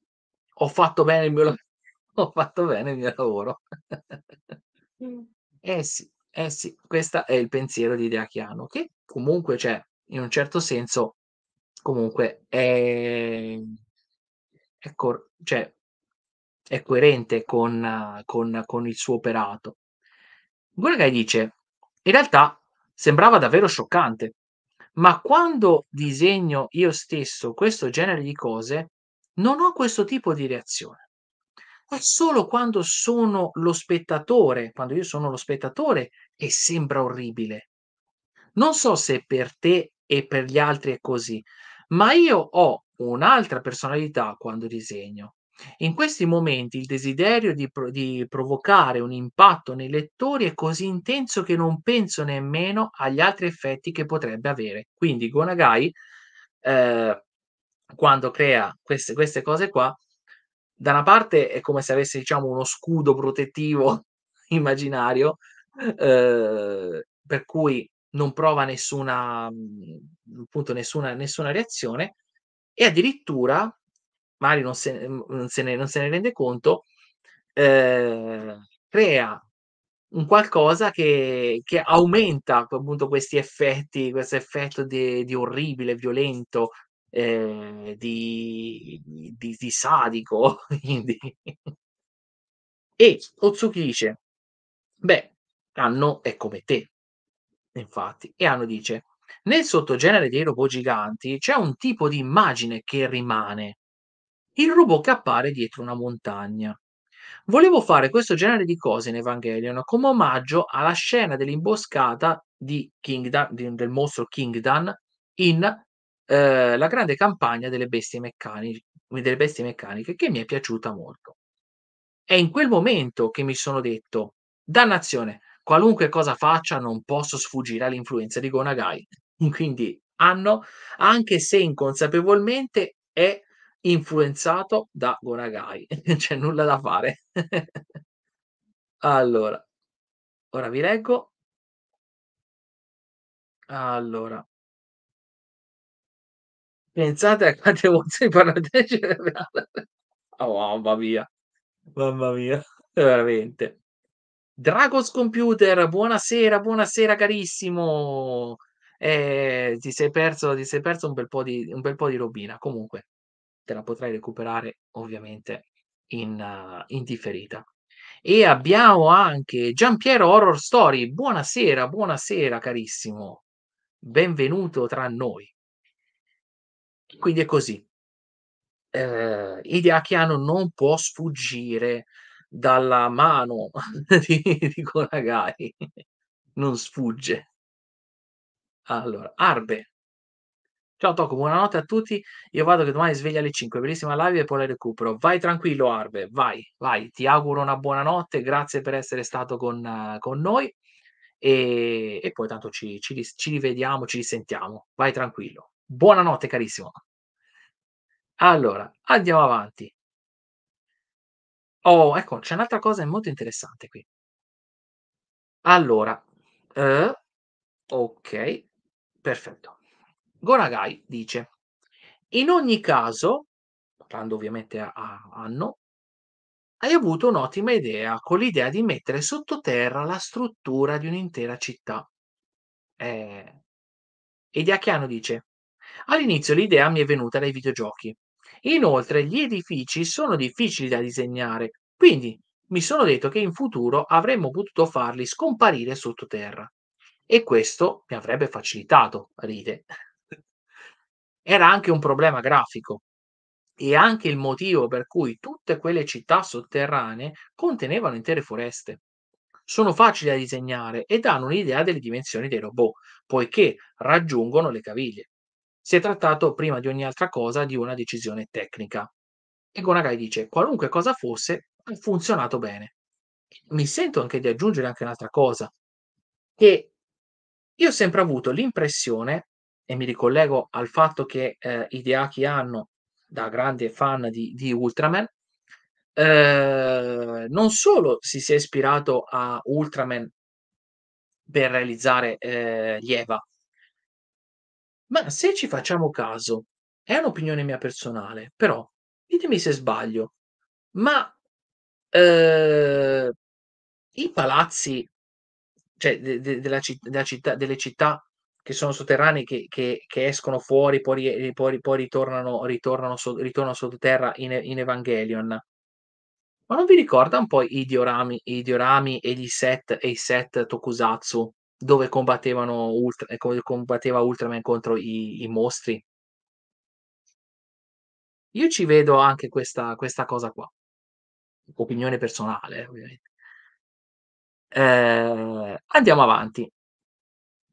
ho fatto bene il mio lavoro, ho fatto bene il mio lavoro. Mm. eh sì, eh sì, questo è il pensiero di Deachiano, che comunque, cioè, in un certo senso, comunque è, è, cor- cioè, è coerente con, con, con il suo operato. Guarda dice, in realtà Sembrava davvero scioccante, ma quando disegno io stesso questo genere di cose, non ho questo tipo di reazione. È solo quando sono lo spettatore, quando io sono lo spettatore, e sembra orribile. Non so se per te e per gli altri è così, ma io ho un'altra personalità quando disegno. In questi momenti il desiderio di, pro- di, provocare un impatto nei lettori è così intenso che non penso nemmeno agli altri effetti che potrebbe avere. Quindi Gonagai, eh, quando crea queste, queste, cose qua, da una parte è come se avesse diciamo, uno scudo protettivo immaginario, eh, per cui non prova nessuna, mm, appunto, nessuna, nessuna reazione, e addirittura magari non se, mm, non se, ne, non se ne, rende conto, eh, crea un qualcosa che, che, aumenta appunto questi effetti, questo effetto di, di orribile, violento, eh, di, di, di, sadico. Quindi. E Otsuki dice, beh, Anno è come te, infatti. E Anno dice, nel sottogenere dei robot giganti c'è un tipo di immagine che rimane, il robot che appare dietro una montagna. Volevo fare questo genere di cose in Evangelion come omaggio alla scena dell'imboscata di Kingdan, di- del mostro Kingdan in eh, la grande campagna delle bestie, meccaniche, delle bestie meccaniche che mi è piaciuta molto. È in quel momento che mi sono detto, dannazione, qualunque cosa faccia non posso sfuggire all'influenza di Gonagai. Quindi hanno, anche se inconsapevolmente, è influenzato da Gonagai, non c'è cioè, nulla da fare. allora, ora vi leggo. Allora, pensate a quante emozioni parlate cerebrale. Oh, mamma mia, mamma mia, veramente. Dragos Computer, buonasera, buonasera carissimo. Eh, ti, sei perso, ti sei perso un bel po' di, un bel po' di robina. Comunque, te la potrai recuperare ovviamente in, uh, in differita. E abbiamo anche Giampiero Horror Story. Buonasera, buonasera carissimo. Benvenuto tra noi. Quindi è così. Eh, Hideakiano non può sfuggire dalla mano di, di Konagai. Non sfugge. Allora, Arbe, Ciao Tocco, buonanotte a tutti. Io vado che domani sveglia alle 5, bellissima live e poi la recupero. Vai tranquillo Arve, vai, vai. Ti auguro una buona notte, grazie per essere stato con, uh, con noi e, e, poi tanto ci, ci, ci, rivediamo, ci risentiamo. Vai tranquillo. Buonanotte carissimo. Allora, andiamo avanti. Oh, ecco, c'è un'altra cosa molto interessante qui. Allora, uh, ok, perfetto. Gonagai dice, in ogni caso, parlando ovviamente a, a Anno, hai avuto un'ottima idea con l'idea di mettere sottoterra la struttura di un'intera città. Eh, ed Achiano dice, all'inizio l'idea mi è venuta dai videogiochi. Inoltre gli edifici sono difficili da disegnare, quindi mi sono detto che in futuro avremmo potuto farli scomparire sottoterra. E questo mi avrebbe facilitato, ride era anche un problema grafico e anche il motivo per cui tutte quelle città sotterranee contenevano intere foreste. Sono facili da disegnare e danno un'idea delle dimensioni dei robot, poiché raggiungono le caviglie. Si è trattato prima di ogni altra cosa di una decisione tecnica. E Gonagai dice, qualunque cosa fosse, ha funzionato bene. Mi sento anche di aggiungere anche un'altra cosa, che io ho sempre avuto l'impressione e mi ricollego al fatto che eh, Hideaki Anno, da grande fan di, di Ultraman, eh, non solo si sia ispirato a Ultraman per realizzare eh, gli Eva, ma se ci facciamo caso, è un'opinione mia personale, però ditemi se sbaglio, ma eh, i palazzi cioè, de, de, de citt- città, delle città che sono sotterranei che, che, che escono fuori, poi, poi, poi ritornano, ritornano, ritornano, sottoterra in, in, Evangelion. Ma non vi ricorda un po' i diorami, i diorami e gli set e i set Tokusatsu dove combattevano Ultra, eh, combatteva Ultraman contro i, i mostri? Io ci vedo anche questa, questa cosa qua, opinione personale, ovviamente. Eh, andiamo avanti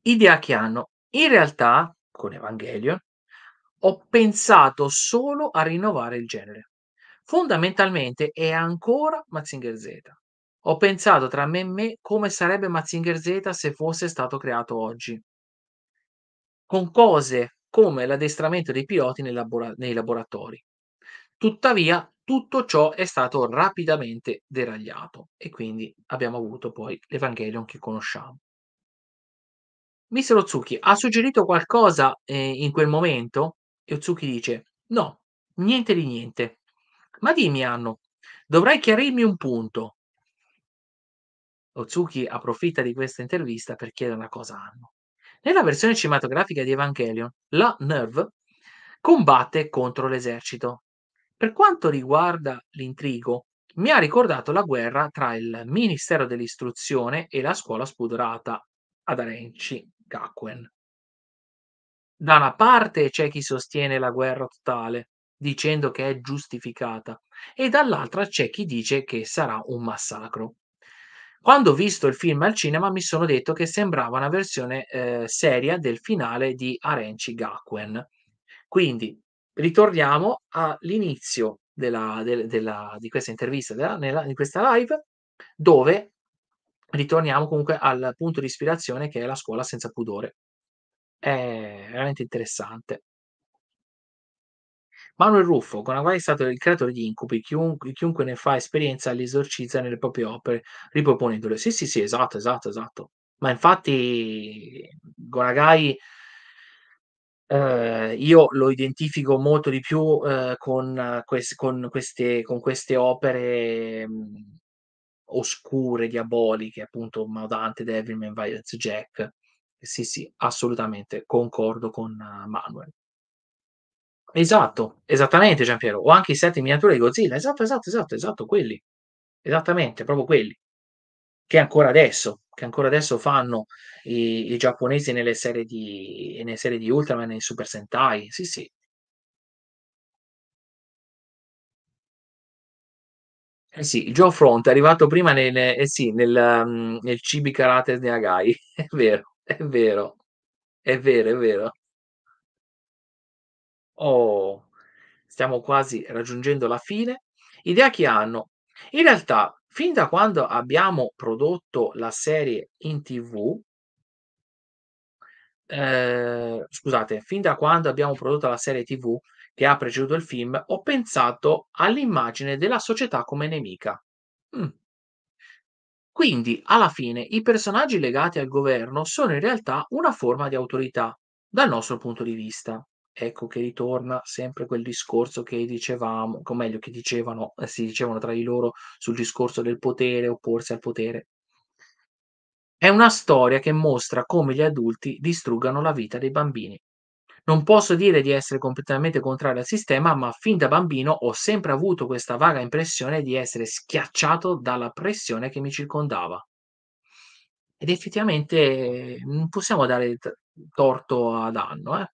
idea che hanno. In realtà, con Evangelion, ho pensato solo a rinnovare il genere. Fondamentalmente è ancora Mazinger Z. Ho pensato tra me e me come sarebbe Mazinger Z se fosse stato creato oggi, con cose come l'addestramento dei piloti nei, labora- nei laboratori. Tuttavia, tutto ciò è stato rapidamente deragliato e quindi abbiamo avuto poi l'Evangelion che conosciamo. Mister Ozuki ha suggerito qualcosa eh, in quel momento? E Ozuki dice: No, niente di niente. Ma dimmi, Anno, dovrai chiarirmi un punto. Ozuki approfitta di questa intervista per chiedere una cosa a Anno. Nella versione cinematografica di Evangelion, la Nerve combatte contro l'esercito. Per quanto riguarda l'intrigo, mi ha ricordato la guerra tra il Ministero dell'Istruzione e la scuola spudorata ad Arenci Gakuen. Da una parte c'è chi sostiene la guerra totale, dicendo che è giustificata, e dall'altra c'è chi dice che sarà un massacro. Quando ho visto il film al cinema mi sono detto che sembrava una versione eh, seria del finale di Arenci Gakuen. Quindi ritorniamo all'inizio della, de, della, di questa intervista, della, nella, di questa live, dove ritorniamo comunque al punto di ispirazione che è la scuola senza pudore. È veramente interessante. Manuel Ruffo, Conaguai è stato il creatore di incubi, chiunque, chiunque ne fa esperienza li esorcizza nelle proprie opere, riproponendole. Sì, sì, sì, esatto, esatto, esatto. Ma infatti Gonagai eh, io lo identifico molto di più eh, con, quest- con, queste, con, queste, opere mh, oscure, diaboliche, appunto Maudante, Devilman, Violence Jack. Sì, sì, assolutamente, concordo con eh, Manuel. Esatto, esattamente Giampiero, o anche i set in miniatura di Godzilla, esatto, esatto, esatto, esatto, quelli, esattamente, proprio quelli, che ancora adesso, che ancora adesso fanno i, i giapponesi nelle serie, di, nelle serie di Ultraman e Super Sentai, sì sì, Eh sì, Joe Front è arrivato prima nel, eh sì, nel, um, nel Cibi Karate di Agai. è vero, è vero, è vero, è vero. Oh, stiamo quasi raggiungendo la fine. Idea che hanno? In realtà, fin da quando abbiamo prodotto la serie in tv, eh, scusate, fin da quando abbiamo prodotto la serie tv, che ha preceduto il film, ho pensato all'immagine della società come nemica. Mm. Quindi, alla fine, i personaggi legati al governo sono in realtà una forma di autorità, dal nostro punto di vista. Ecco che ritorna sempre quel discorso che dicevamo, o meglio, che dicevano, eh, si dicevano tra di loro sul discorso del potere, opporsi al potere. È una storia che mostra come gli adulti distruggano la vita dei bambini. Non posso dire di essere completamente contrario al sistema, ma fin da bambino ho sempre avuto questa vaga impressione di essere schiacciato dalla pressione che mi circondava. Ed effettivamente mm, non possiamo dare t- torto ad Anno. Eh?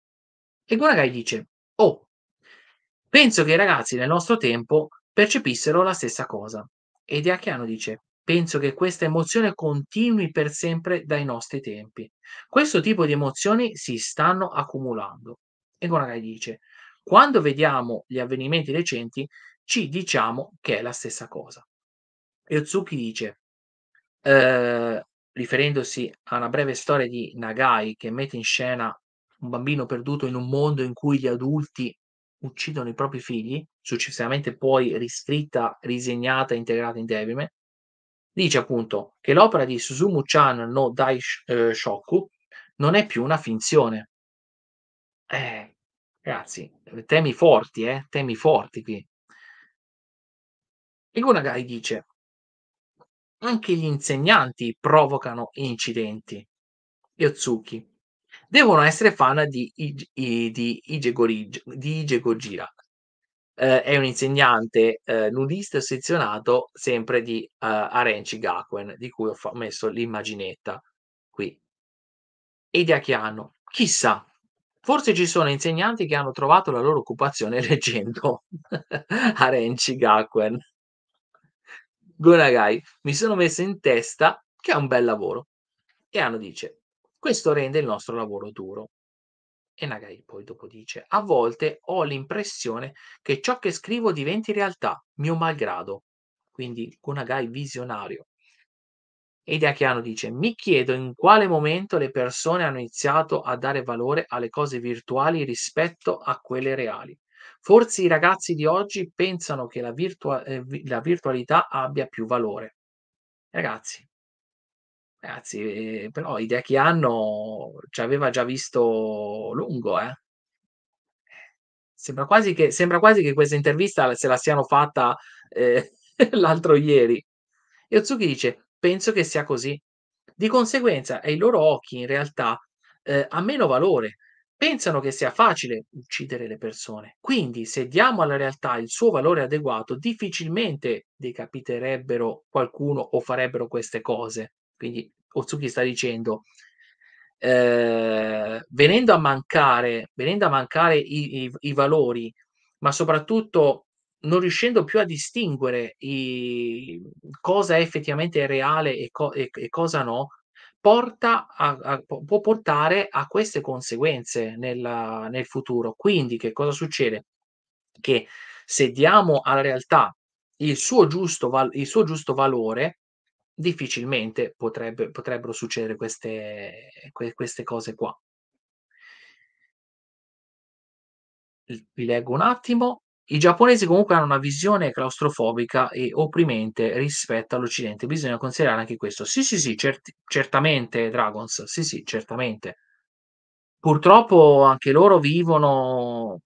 E Gunagai dice, oh, penso che i ragazzi nel nostro tempo percepissero la stessa cosa. Ed Achiano dice, Penso che questa emozione continui per sempre dai nostri tempi. Questo tipo di emozioni si stanno accumulando. E Gonagai dice, quando vediamo gli avvenimenti recenti, ci diciamo che è la stessa cosa. E Otsuki dice, eh, riferendosi a una breve storia di Nagai che mette in scena un bambino perduto in un mondo in cui gli adulti uccidono i propri figli, successivamente poi riscritta, risegnata e integrata in Devilman, dice appunto che l'opera di Suzumu Chan no Dai eh, Shoku non è più una finzione. Eh, ragazzi, temi forti, eh, temi forti qui. E Gunagai dice, anche gli insegnanti provocano incidenti. Yotsuki, devono essere fan di, I, I, di, Ijegorij, di Ijegojira eh, è un insegnante eh, nudista sezionato sempre di eh, Arenci Gakuen, di cui ho messo l'immaginetta qui. E di Achiano, chissà, forse ci sono insegnanti che hanno trovato la loro occupazione leggendo Arenci Gakuen. Gonagai, mi sono messo in testa che è un bel lavoro. E Anno dice, questo rende il nostro lavoro duro. E magari poi dopo dice, a volte ho l'impressione che ciò che scrivo diventi realtà, mio malgrado. Quindi Kunagai visionario. E Akiano dice, mi chiedo in quale momento le persone hanno iniziato a dare valore alle cose virtuali rispetto a quelle reali. Forse i ragazzi di oggi pensano che la, virtua- eh, la virtualità abbia più valore. Ragazzi, Ragazzi, eh, però idea che hanno ci aveva già visto lungo, eh. Sembra quasi che, sembra quasi che questa intervista se la siano fatta eh, l'altro ieri. E Otsuki dice, penso che sia così. Di conseguenza, ai loro occhi, in realtà, eh, ha meno valore. Pensano che sia facile uccidere le persone. Quindi, se diamo alla realtà il suo valore adeguato, difficilmente decapiterebbero qualcuno o farebbero queste cose. Quindi Otsuki sta dicendo, eh, venendo a mancare, venendo a mancare i, i, i, valori, ma soprattutto non riuscendo più a distinguere i, cosa è effettivamente reale e, co- e, e cosa no, porta a, a, può portare a queste conseguenze nella, nel futuro. Quindi che cosa succede? Che se diamo alla realtà il suo giusto, val- il suo giusto valore, difficilmente potrebbe, potrebbero succedere queste, que- queste cose qua. Vi leggo un attimo. I giapponesi comunque hanno una visione claustrofobica e opprimente rispetto all'Occidente, bisogna considerare anche questo. Sì, sì, sì, cert- certamente, Dragons, sì, sì, certamente. Purtroppo anche loro vivono,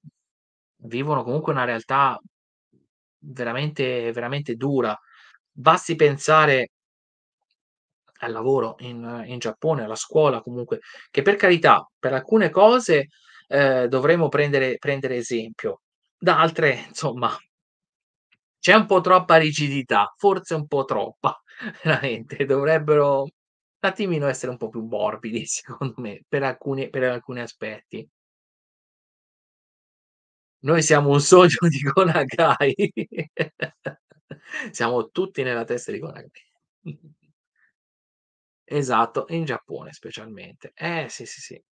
vivono comunque una realtà veramente, veramente dura. Basti pensare al lavoro in, in Giappone, alla scuola comunque, che per carità, per alcune cose eh, dovremmo prendere, prendere esempio, da altre, insomma, c'è un po' troppa rigidità, forse un po' troppa, veramente, dovrebbero un attimino essere un po' più morbidi, secondo me, per alcuni, per alcuni aspetti. Noi siamo un sogno di Konagai. siamo tutti nella testa di Konagai. Esatto, in Giappone specialmente. Eh, sì, sì, sì.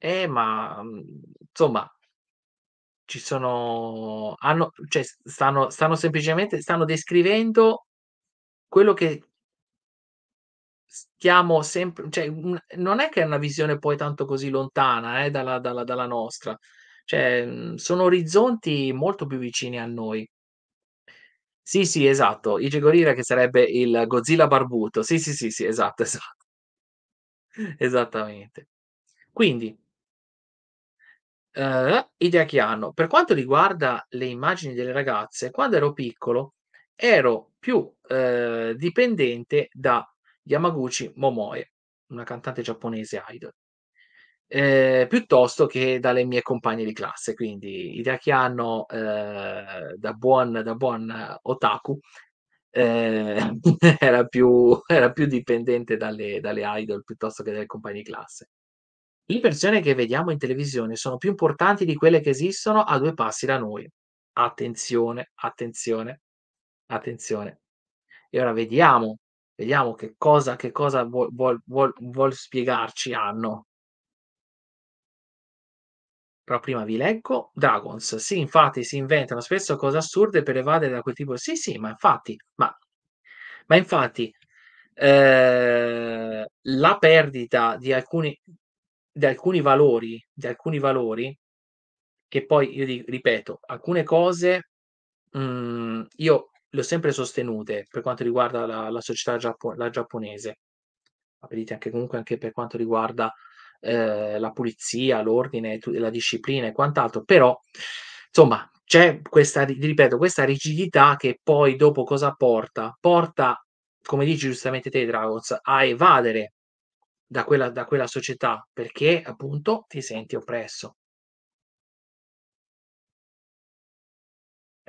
Eh, ma, mhmm, insomma ci sono hanno cioè stanno stanno semplicemente stanno descrivendo quello che stiamo sempre cioè, non è che è una visione poi tanto così lontana, eh, dalla dalla dalla nostra. Cioè, mhmm, sono orizzonti molto più vicini a noi. Sì, sì, esatto. Ige Gorilla che sarebbe il Godzilla barbuto. Sì, sì, sì, sì, esatto, esatto. Esattamente. Quindi, eh, idea che hanno. Per quanto riguarda le immagini delle ragazze, quando ero piccolo ero più eh, dipendente da Yamaguchi Momoe, una cantante giapponese idol eh, piuttosto che dalle mie compagne di classe. Quindi Hideakiano, eh, da, buon, da buon otaku, eh, era, più, era, più, dipendente dalle, dalle idol piuttosto che dalle compagne di classe. Le persone che vediamo in televisione sono più importanti di quelle che esistono a due passi da noi. Attenzione, attenzione, attenzione. E ora vediamo, vediamo che cosa, che cosa vuol, vuol, vuol, vuol spiegarci hanno però prima vi leggo Dragons. Sì, infatti si inventano spesso cose assurde per evadere da quel tipo. Sì, sì, ma infatti, ma, ma infatti eh, la perdita di alcuni, di alcuni valori, di alcuni valori, che poi io di, ripeto, alcune cose mh, mm, io le ho sempre sostenute per quanto riguarda la, la società giappo- la giapponese, ma vedete anche comunque anche per quanto riguarda eh, la pulizia, l'ordine, la disciplina e quant'altro, però insomma c'è questa, ripeto, questa rigidità che poi dopo cosa porta? Porta, come dici giustamente te Dragons, a evadere da quella, da quella società perché appunto ti senti oppresso.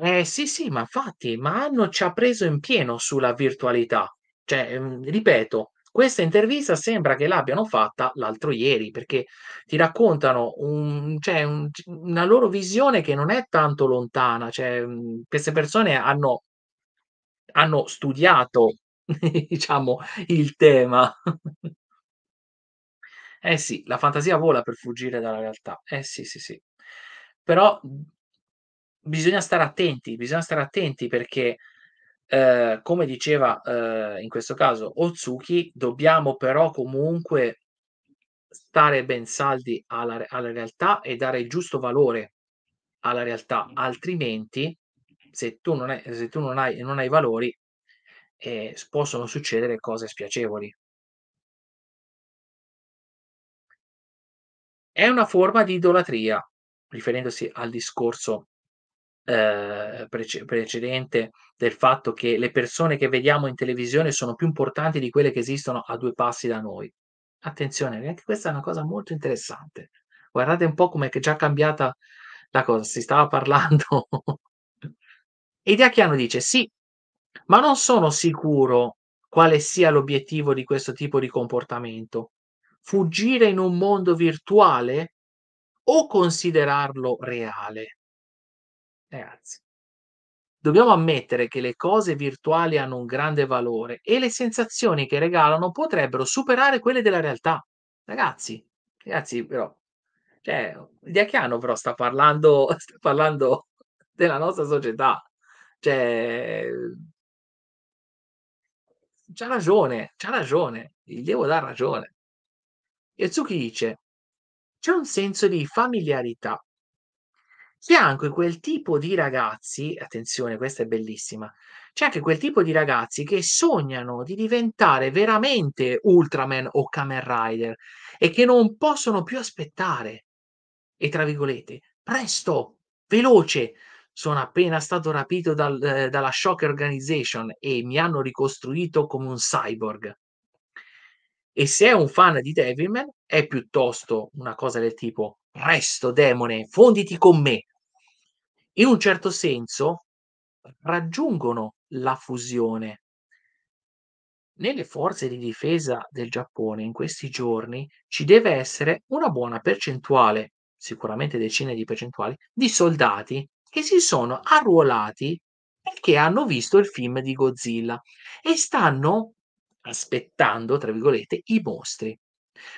Eh sì, sì, ma infatti, ma hanno ci ha preso in pieno sulla virtualità. Cioè, ehm, ripeto, questa intervista sembra che l'abbiano fatta l'altro ieri, perché ti raccontano un, cioè un, una loro visione che non è tanto lontana. Cioè, mm, queste persone hanno, hanno studiato, diciamo, il tema. eh sì, la fantasia vola per fuggire dalla realtà. Eh sì, sì, sì. Però mm, bisogna stare attenti, bisogna stare attenti perché eh, come diceva eh, in questo caso Ozuki, dobbiamo però comunque stare ben saldi alla, alla realtà e dare il giusto valore alla realtà, altrimenti se tu non hai, se tu non hai, non hai valori eh, possono succedere cose spiacevoli. È una forma di idolatria, riferendosi al discorso eh, prece- precedente del fatto che le persone che vediamo in televisione sono più importanti di quelle che esistono a due passi da noi. Attenzione, anche questa è una cosa molto interessante. Guardate un po' come è già cambiata la cosa, si stava parlando. Idiachiano dice sì, ma non sono sicuro quale sia l'obiettivo di questo tipo di comportamento. Fuggire in un mondo virtuale o considerarlo reale? ragazzi, dobbiamo ammettere che le cose virtuali hanno un grande valore e le sensazioni che regalano potrebbero superare quelle della realtà. Ragazzi, ragazzi, però, cioè, Diachiano però sta parlando, sta parlando della nostra società. Cioè, c'ha ragione, c'ha ragione, gli devo dare ragione. E Tsuki dice, c'è un senso di familiarità c'è anche quel tipo di ragazzi, attenzione, questa è bellissima, c'è anche quel tipo di ragazzi che sognano di diventare veramente Ultraman o Kamen Rider e che non possono più aspettare. E tra virgolette, presto, veloce, sono appena stato rapito dal, eh, dalla Shock Organization e mi hanno ricostruito come un cyborg. E se è un fan di Devilman, è piuttosto una cosa del tipo: Presto, demone, fonditi con me in un certo senso raggiungono la fusione. Nelle forze di difesa del Giappone in questi giorni ci deve essere una buona percentuale, sicuramente decine di percentuali, di soldati che si sono arruolati perché hanno visto il film di Godzilla e stanno aspettando, tra virgolette, i mostri.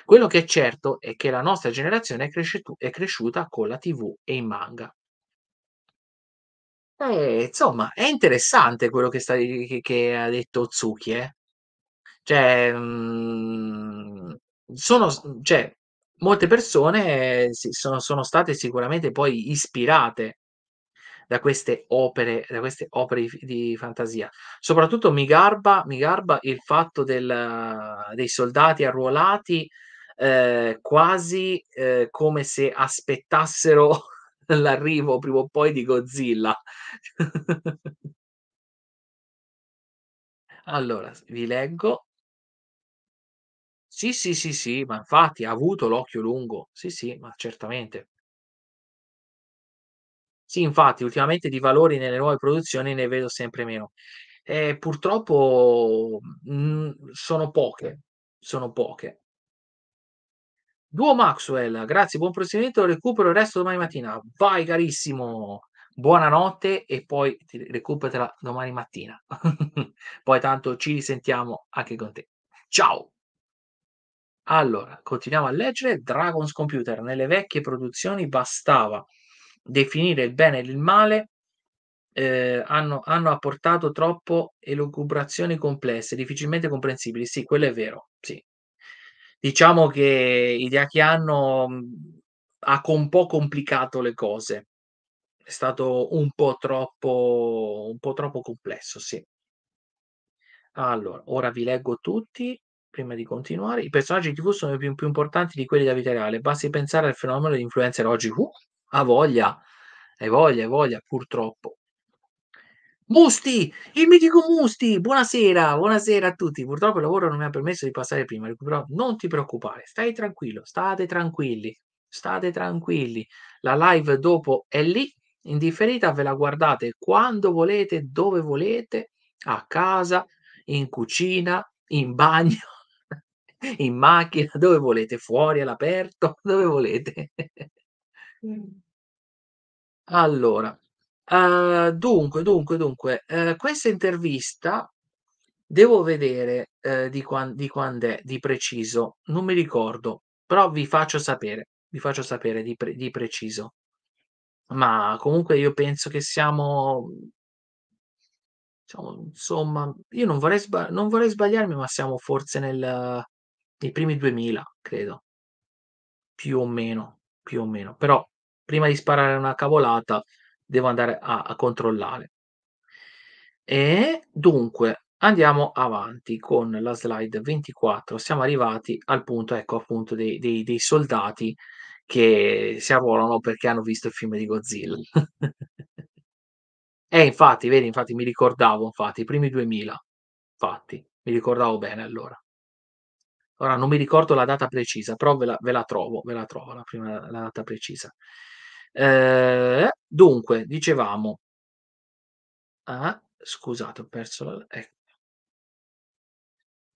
Quello che è certo è che la nostra generazione è, cresciuta, è cresciuta con la TV e i manga. Eh, insomma, è interessante quello che stai che che ha detto Otsuki, eh. Cioè, mhmm, sono cioè, molte persone eh, sono sono state sicuramente poi ispirate da queste opere da queste opere di di fantasia. Soprattutto mi garba mi garba il fatto del dei soldati arruolati, ehm, quasi, ehm, come se aspettassero l'arrivo prima o poi di Godzilla. allora, vi leggo. Sì, sì, sì, sì, ma infatti ha avuto l'occhio lungo. Sì, sì, ma certamente. Sì, infatti, ultimamente di valori nelle nuove produzioni ne vedo sempre meno. Eh, purtroppo mh, mm, sono poche, sono poche. Duo Maxwell, grazie, buon proseguimento, recupero il resto domani mattina. Vai carissimo, buonanotte e poi recuperatela domani mattina. poi tanto ci risentiamo anche con te. Ciao! Allora, continuiamo a leggere Dragon's Computer. Nelle vecchie produzioni bastava definire il bene e il male eh, hanno, hanno, apportato troppo elucubrazioni complesse, difficilmente comprensibili. Sì, quello è vero. Sì, Diciamo che Idiachiano mhmm, ha un po' complicato le cose. È stato un po' troppo un po' troppo complesso, sì. Allora, ora vi leggo tutti prima di continuare. I personaggi di TV sono più più importanti di quelli della vita reale. Basti pensare al fenomeno degli influencer oggi. Uh, ha voglia, hai voglia, hai voglia, purtroppo. Musti, il mitico Musti, buonasera, buonasera a tutti. Purtroppo il lavoro non mi ha permesso di passare prima, però non ti preoccupare, stai tranquillo, state tranquilli, state tranquilli. La live dopo è lì, in differita ve la guardate quando volete, dove volete, a casa, in cucina, in bagno, in macchina, dove volete, fuori all'aperto, dove volete. Mm. allora, Uhm, dunque, dunque, dunque, uh, questa intervista devo vedere uh, di, quan, di quando è di preciso, non mi ricordo, però vi faccio sapere, vi faccio sapere di, pre, di preciso. Ma comunque io penso che siamo, diciamo, insomma, io non vorrei, sba- non vorrei sbagliarmi, ma siamo forse nel, nei primi 2000, credo, più o meno, più o meno. Però prima di sparare una cavolata devo andare a, a controllare. E dunque andiamo avanti con la slide 24, siamo arrivati al punto, ecco appunto, dei, dei, dei soldati che si arruolano perché hanno visto il film di Godzilla. eh, infatti, vedi, infatti mi ricordavo, infatti, i primi 2000, infatti, mi ricordavo bene allora. Ora non mi ricordo la data precisa, però ve la, ve la trovo, ve la trovo la, prima, la data precisa. Eh, dunque, dicevamo, ah, scusate, ho perso la... Ecco.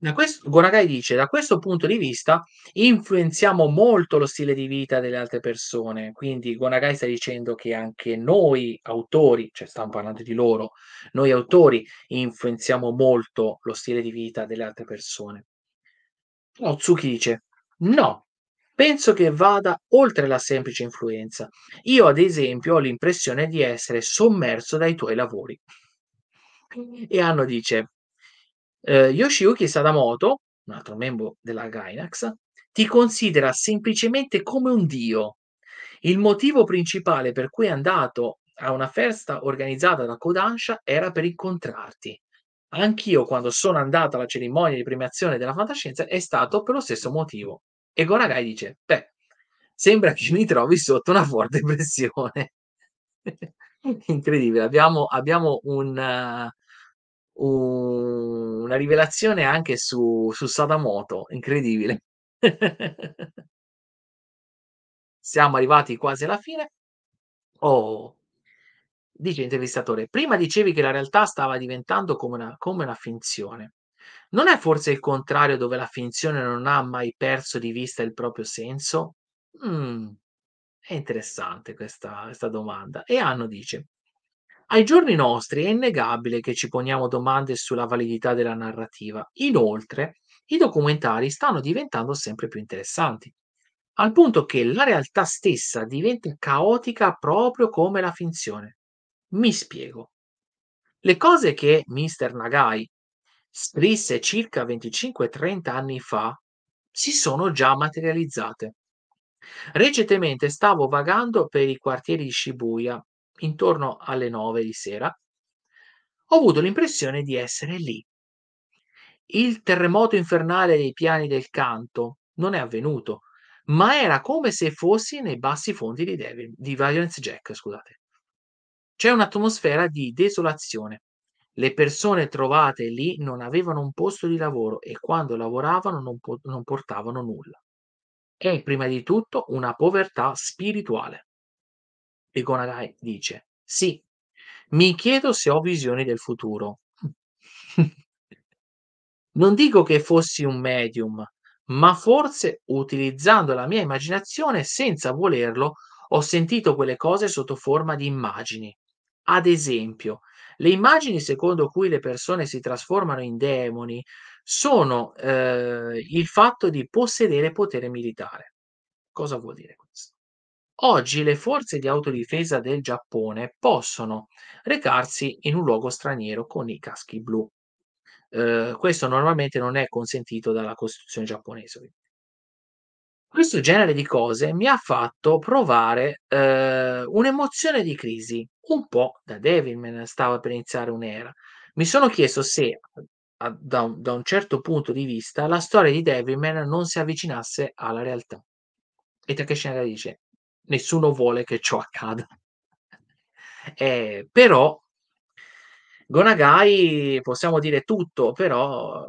Da questo, Gonagai dice, da questo punto di vista influenziamo molto lo stile di vita delle altre persone, quindi Gonagai sta dicendo che anche noi autori, cioè stiamo parlando di loro, noi autori influenziamo molto lo stile di vita delle altre persone. Otsuki dice, no, penso che vada oltre la semplice influenza. Io, ad esempio, ho l'impressione di essere sommerso dai tuoi lavori. E Anno dice, eh, Yoshiyuki Sadamoto, un altro membro della Gainax, ti considera semplicemente come un dio. Il motivo principale per cui è andato a una festa organizzata da Kodansha era per incontrarti. Anch'io, quando sono andato alla cerimonia di premiazione della fantascienza, è stato per lo stesso motivo. E Gonagai dice, beh, sembra che mi trovi sotto una forte pressione. Incredibile, abbiamo, abbiamo una, una rivelazione anche su, su Sadamoto, incredibile. Siamo arrivati quasi alla fine. Oh, dice l'intervistatore, prima dicevi che la realtà stava diventando come una, come una finzione. Non è forse il contrario dove la finzione non ha mai perso di vista il proprio senso? Mm, è interessante questa, questa domanda. E Anno dice, ai giorni nostri è innegabile che ci poniamo domande sulla validità della narrativa. Inoltre, i documentari stanno diventando sempre più interessanti, al punto che la realtà stessa diventa caotica proprio come la finzione. Mi spiego. Le cose che Mr. Nagai scrisse circa 25-30 anni fa si sono già materializzate. Recentemente stavo vagando per i quartieri di Shibuya intorno alle 9 di sera. Ho avuto l'impressione di essere lì. Il terremoto infernale dei piani del canto non è avvenuto, ma era come se fossi nei bassi fondi di, Devil, di Violence Jack. Scusate. C'è un'atmosfera di desolazione, le persone trovate lì non avevano un posto di lavoro e quando lavoravano non, po- non portavano nulla. È prima di tutto una povertà spirituale. E Gonagai dice, sì, mi chiedo se ho visioni del futuro. non dico che fossi un medium, ma forse utilizzando la mia immaginazione senza volerlo, ho sentito quelle cose sotto forma di immagini. Ad esempio, le immagini secondo cui le persone si trasformano in demoni sono eh, il fatto di possedere potere militare. Cosa vuol dire questo? Oggi le forze di autodifesa del Giappone possono recarsi in un luogo straniero con i caschi blu. Eh, questo normalmente non è consentito dalla Costituzione giapponese. Questo genere di cose mi ha fatto provare, ehm, un'emozione di crisi, un po' da Devilman stava per iniziare un'era. Mi sono chiesto se, a da un da un certo punto di vista, la storia di Devilman non si avvicinasse alla realtà. E Takeshi Nara dice: "Nessuno vuole che ciò accada". Ehm, però Gonagai possiamo dire tutto, però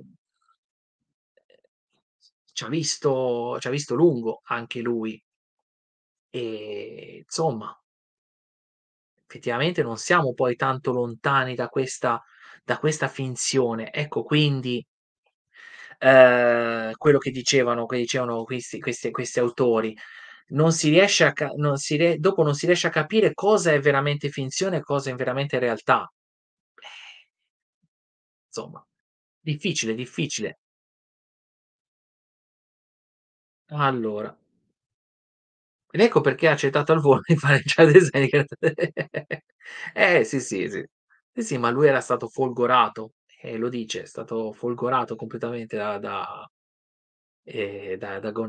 ci ha visto, ci ha visto lungo anche lui. E insomma, effettivamente non siamo poi tanto lontani da questa, da questa finzione. Ecco quindi eh, quello che dicevano, che dicevano questi, questi, questi autori. Non si riesce a, non si re, dopo non si riesce a capire cosa è veramente finzione e cosa è veramente realtà. Eh, insomma, difficile, difficile. Allora. Ed ecco perché ha accettato al volo di fare il child design eh sì, sì, sì. Sì, sì, ma lui era stato folgorato, e eh, lo dice, è stato folgorato completamente da da ehm, da da Go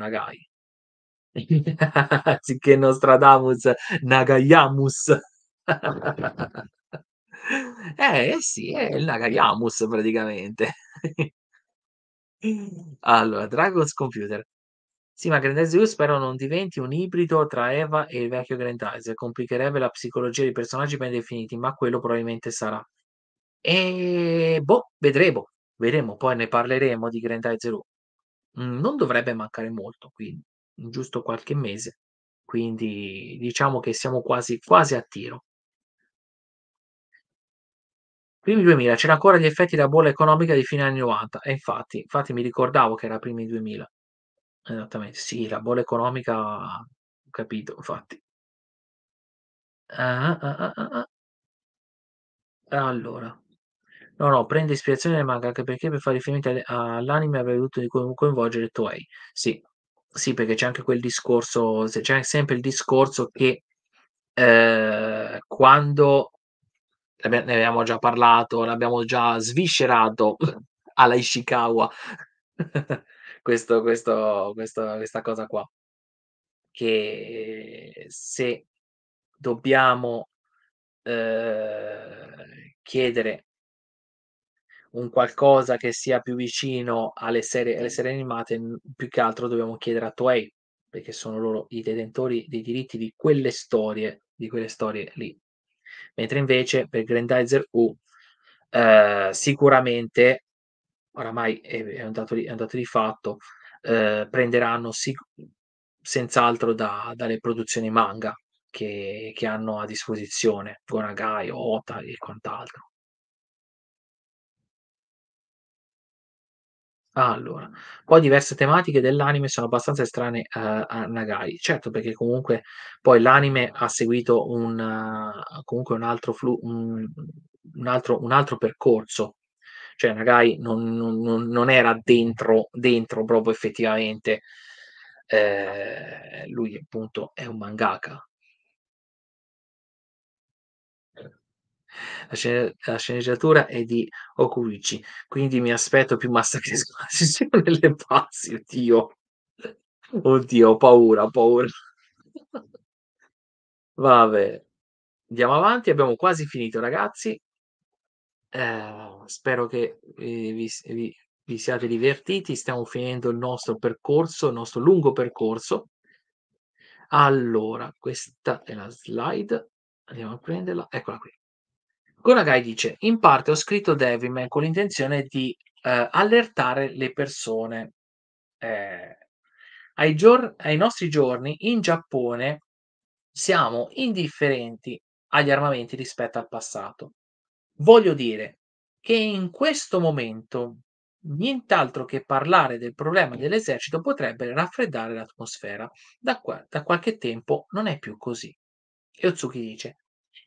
Anziché Nostradamus, Nagayamus. Eh, eh sì, è il Nagayamus praticamente. Allora, Dragon's Computer. Sì, ma Grandizer io spero non diventi un ibrido tra Eva e il vecchio Grandizer, complicherebbe la psicologia dei personaggi ben definiti, ma quello probabilmente sarà. E boh, vedremo, vedremo, poi ne parleremo di Grandizer 1. Mm, Non dovrebbe mancare molto, quindi giusto qualche mese, quindi diciamo che siamo quasi, quasi a tiro. Primi 2000 c'era ancora gli effetti della bolla economica di fine anni 90 e infatti, infatti mi ricordavo che era primi 2000. Esattamente, sì, la bolla economica, ho capito, infatti. Ah, ah, ah, ah, ah, Allora. No, no, prende ispirazione dai manga anche perché per fare riferimento all'anime avrebbe dovuto co- coinvolgere Toei. Sì, sì, perché c'è anche quel discorso, se- c'è sempre il discorso che ehm, quando ne abbiamo già parlato, l'abbiamo già sviscerato alla Ishikawa. questo, questo, questo, questa cosa qua. Che se dobbiamo eh, chiedere un qualcosa che sia più vicino alle serie, alle serie animate, più che altro dobbiamo chiedere a Toei, perché sono loro i detentori dei diritti di quelle storie, di quelle storie lì. Mentre invece per Grandizer U eh, sicuramente oramai è, è, andato, è andato di fatto, eh, prenderanno sic- senz'altro da, dalle produzioni manga che, che, hanno a disposizione, Gonagai, Ota e quant'altro. Allora, poi diverse tematiche dell'anime sono abbastanza strane uh, a Nagai, certo perché comunque poi l'anime ha seguito un, uh, comunque un altro, flu- un, un, altro, un altro percorso cioè Nagai non, non, non era dentro, dentro proprio effettivamente. Eh, lui appunto è un mangaka. La, scen- la sceneggiatura è di Okuichi, quindi mi aspetto più massacri squadre delle pazzi, oddio. Oddio, paura, ho paura. Vabbè, andiamo avanti, abbiamo quasi finito ragazzi. Eh, spero che eh, vi, vi, vi siate divertiti, stiamo finendo il nostro percorso, il nostro lungo percorso. Allora, questa è la slide, andiamo a prenderla, eccola qui. Gonagai dice, in parte ho scritto Deviman con l'intenzione di eh, allertare le persone. Eh, ai, gior- ai nostri giorni in Giappone siamo indifferenti agli armamenti rispetto al passato. Voglio dire, che in questo momento nient'altro che parlare del problema dell'esercito potrebbe raffreddare l'atmosfera. Da, qua, da qualche tempo non è più così. E Otsuki dice,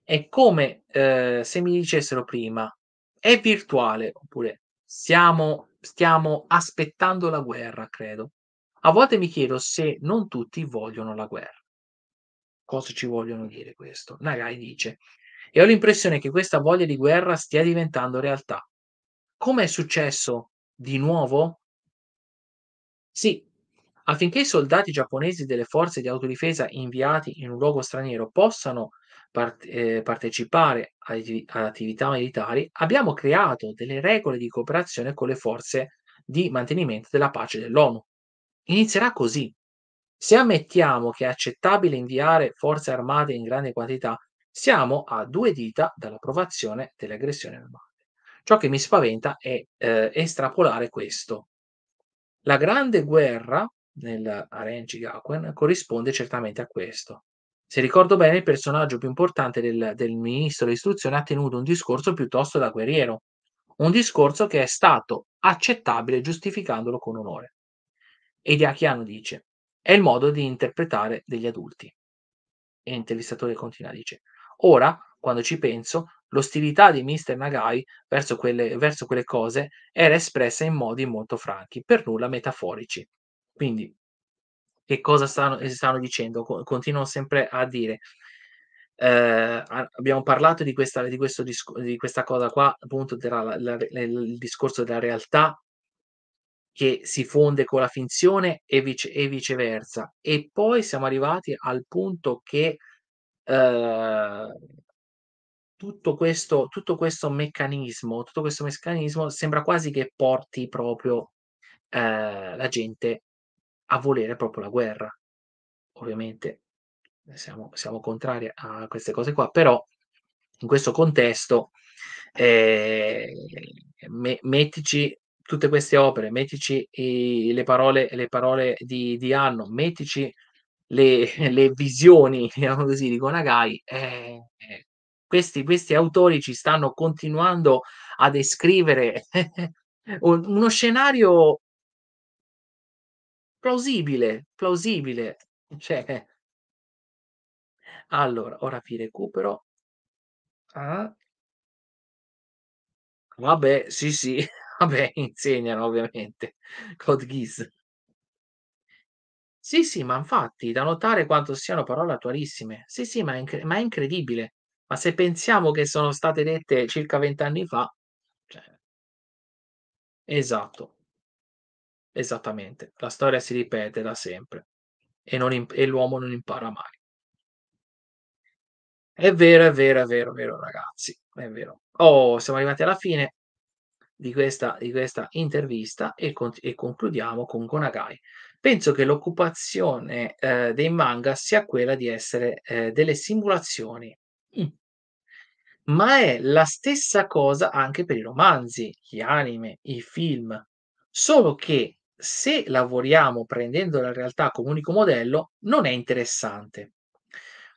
è come eh, se mi dicessero prima, è virtuale, oppure siamo, stiamo aspettando la guerra, credo. A volte mi chiedo se non tutti vogliono la guerra. Cosa ci vogliono dire questo? Nagai dice, e ho l'impressione che questa voglia di guerra stia diventando realtà. Come è successo di nuovo? Sì, affinché i soldati giapponesi delle forze di autodifesa inviati in un luogo straniero possano part- eh, partecipare ad attività militari, abbiamo creato delle regole di cooperazione con le forze di mantenimento della pace dell'ONU. Inizierà così. Se ammettiamo che è accettabile inviare forze armate in grande quantità, siamo a due dita dall'approvazione delle aggressioni verbali. Ciò che mi spaventa è eh, estrapolare questo. La grande guerra nel Arenci Gakuen corrisponde certamente a questo. Se ricordo bene, il personaggio più importante del, del ministro dell'istruzione ha tenuto un discorso piuttosto da guerriero, un discorso che è stato accettabile giustificandolo con onore. E Diachiano dice, è il modo di interpretare degli adulti. E l'intervistatore continua, dice, Ora, quando ci penso, l'ostilità di Mr. Nagai verso quelle, verso quelle cose era espressa in modi molto franchi, per nulla metaforici. Quindi, che cosa stanno, stanno dicendo? Continuano sempre a dire. Eh, abbiamo parlato di questa, di, questo, di questa cosa qua, appunto, della, la, la, il discorso della realtà che si fonde con la finzione e, vice, e, viceversa. E poi siamo arrivati al punto che Ehm, tutto, questo, tutto, questo, meccanismo, tutto questo meccanismo sembra quasi che porti proprio eh, la gente a volere proprio la guerra. Ovviamente eh, siamo, siamo contrari a queste cose qua, però in questo contesto eh, me, mettici tutte queste opere, mettici i, le parole, le parole di, di Anno, mettici le, le visioni diciamo così, di Gonagai, eh, eh, questi, questi autori ci stanno continuando a descrivere uno scenario plausibile, plausibile. Cioè, allora, ora vi recupero. Ah. Vabbè, sì, sì, vabbè, insegnano ovviamente. Code Geass. Sì, sì, ma infatti, da notare quanto siano parole attualissime. Sì, sì, ma è, incre- ma è incredibile. Ma se pensiamo che sono state dette circa vent'anni fa, cioè, esatto, esattamente. La storia si ripete da sempre e, non imp- e l'uomo non impara mai. È vero, è vero, è vero, è vero, ragazzi, è vero. Oh, siamo arrivati alla fine di questa, di questa intervista e, con- e concludiamo con Gonagai. Penso che l'occupazione eh, dei manga sia quella di essere eh, delle simulazioni. Mm. Ma è la stessa cosa anche per i romanzi, gli anime, i film. Solo che se lavoriamo prendendo la realtà come unico modello, non è interessante.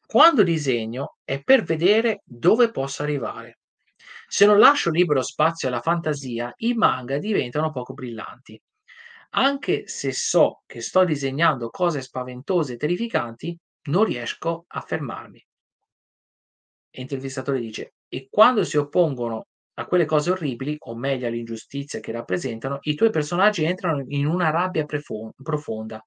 Quando disegno è per vedere dove posso arrivare. Se non lascio libero spazio alla fantasia, i manga diventano poco brillanti anche se so che sto disegnando cose spaventose e terrificanti, non riesco a fermarmi. E intervistatore dice, e quando si oppongono a quelle cose orribili, o meglio all'ingiustizia che rappresentano, i tuoi personaggi entrano in una rabbia profonda,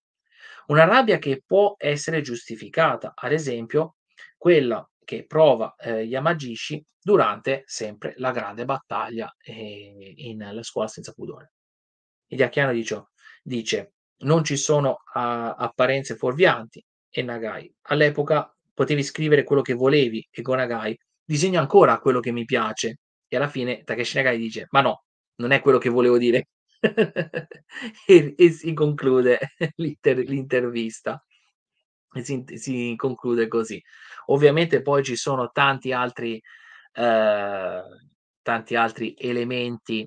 una rabbia che può essere giustificata, ad esempio quella che prova eh, Yamagishi durante sempre la grande battaglia eh, in La scuola senza pudore. Hideakiano dice, Dice, non ci sono a, apparenze fuorvianti e Nagai. All'epoca potevi scrivere quello che volevi e con Nagai disegno ancora quello che mi piace. E alla fine Takeshi Nagai dice, ma no, non è quello che volevo dire. e, e, si conclude l'inter, l'intervista. Si, si, conclude così. Ovviamente poi ci sono tanti altri, eh, tanti altri elementi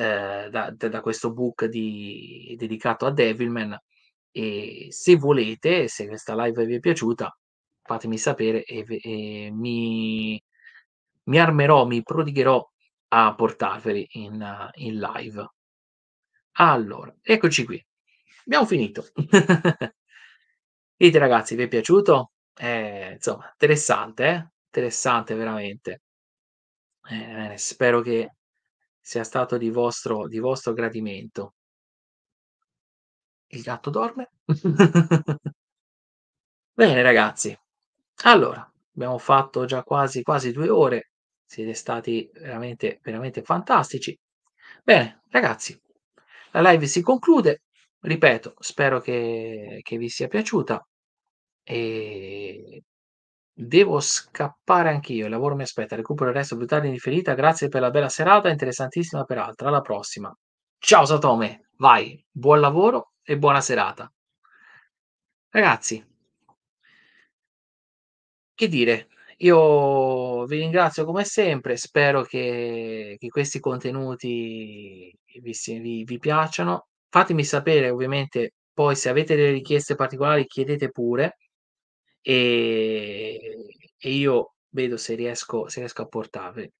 eh, da, da, questo book di, dedicato a Devilman. E se volete, se questa live vi è piaciuta, fatemi sapere e, e mi, mi, armerò, mi prodigherò a portarveli in, in live. Allora, eccoci qui. Abbiamo finito. vedete ragazzi, vi è piaciuto? Eh, insomma, interessante, eh? interessante veramente. Eh, spero che sia stato di vostro di vostro gradimento. Il gatto dorme? Bene ragazzi, allora abbiamo fatto già quasi quasi 2 ore, siete stati veramente veramente fantastici. Bene ragazzi, la live si conclude, ripeto, spero che, che vi sia piaciuta e Devo scappare anch'io, il lavoro mi aspetta, recupero il resto più tardi di ferita, grazie per la bella serata, interessantissima peraltro, alla prossima. Ciao Satome, vai, buon lavoro e buona serata. Ragazzi, che dire, io vi ringrazio come sempre, spero che, che questi contenuti vi, vi, vi piacciono. Fatemi sapere ovviamente poi se avete delle richieste particolari chiedete pure e, e io vedo se riesco, se riesco a portarvi.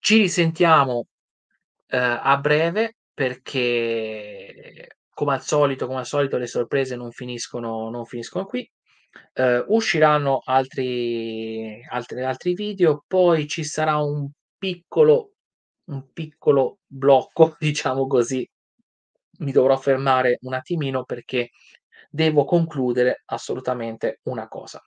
Ci risentiamo eh, a breve perché come al solito, come al solito le sorprese non finiscono, non finiscono qui. Eh, usciranno altri, altri, altri video, poi ci sarà un piccolo, un piccolo blocco, diciamo così. Mi dovrò fermare un attimino perché devo concludere assolutamente una cosa,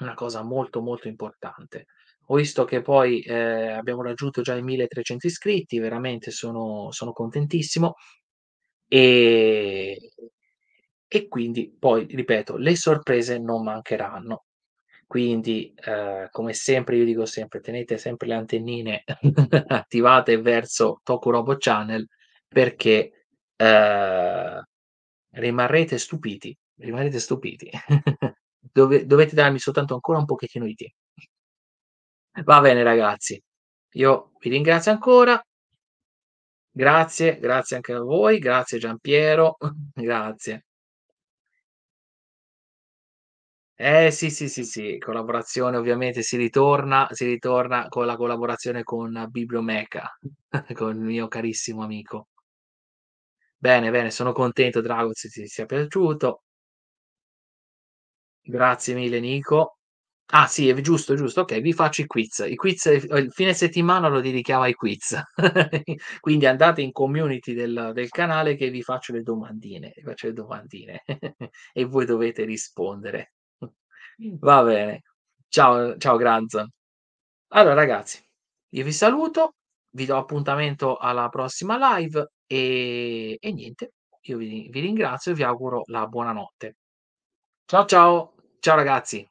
una cosa molto molto importante. Ho visto che poi eh, abbiamo raggiunto già i 1300 iscritti, veramente sono, sono contentissimo. E, e quindi poi, ripeto, le sorprese non mancheranno. Quindi, eh, come sempre, io dico sempre, tenete sempre le antennine attivate verso Toku Channel perché eh, rimarrete stupiti, rimarrete stupiti. Dove, dovete darmi soltanto ancora un pochettino di tempo. Va bene ragazzi, io vi ringrazio ancora. Grazie, grazie anche a voi, grazie Giampiero, grazie. Eh sì, sì, sì, sì, collaborazione ovviamente si ritorna, si ritorna con la collaborazione con Bibliomeca, con il mio carissimo amico. Bene, bene, sono contento Drago se ti sia piaciuto. Grazie mille Nico. Ah sì, è giusto, giusto, ok, vi faccio i quiz. I quiz, il fine settimana lo dedichiamo ai quiz. Quindi andate in community del, del, canale che vi faccio le domandine, vi faccio le domandine e voi dovete rispondere. Va bene. Ciao, ciao Granzan. Allora ragazzi, io vi saluto, vi do appuntamento alla prossima live e, e niente, io vi, vi ringrazio e vi auguro la buonanotte. Ciao ciao, ciao ragazzi.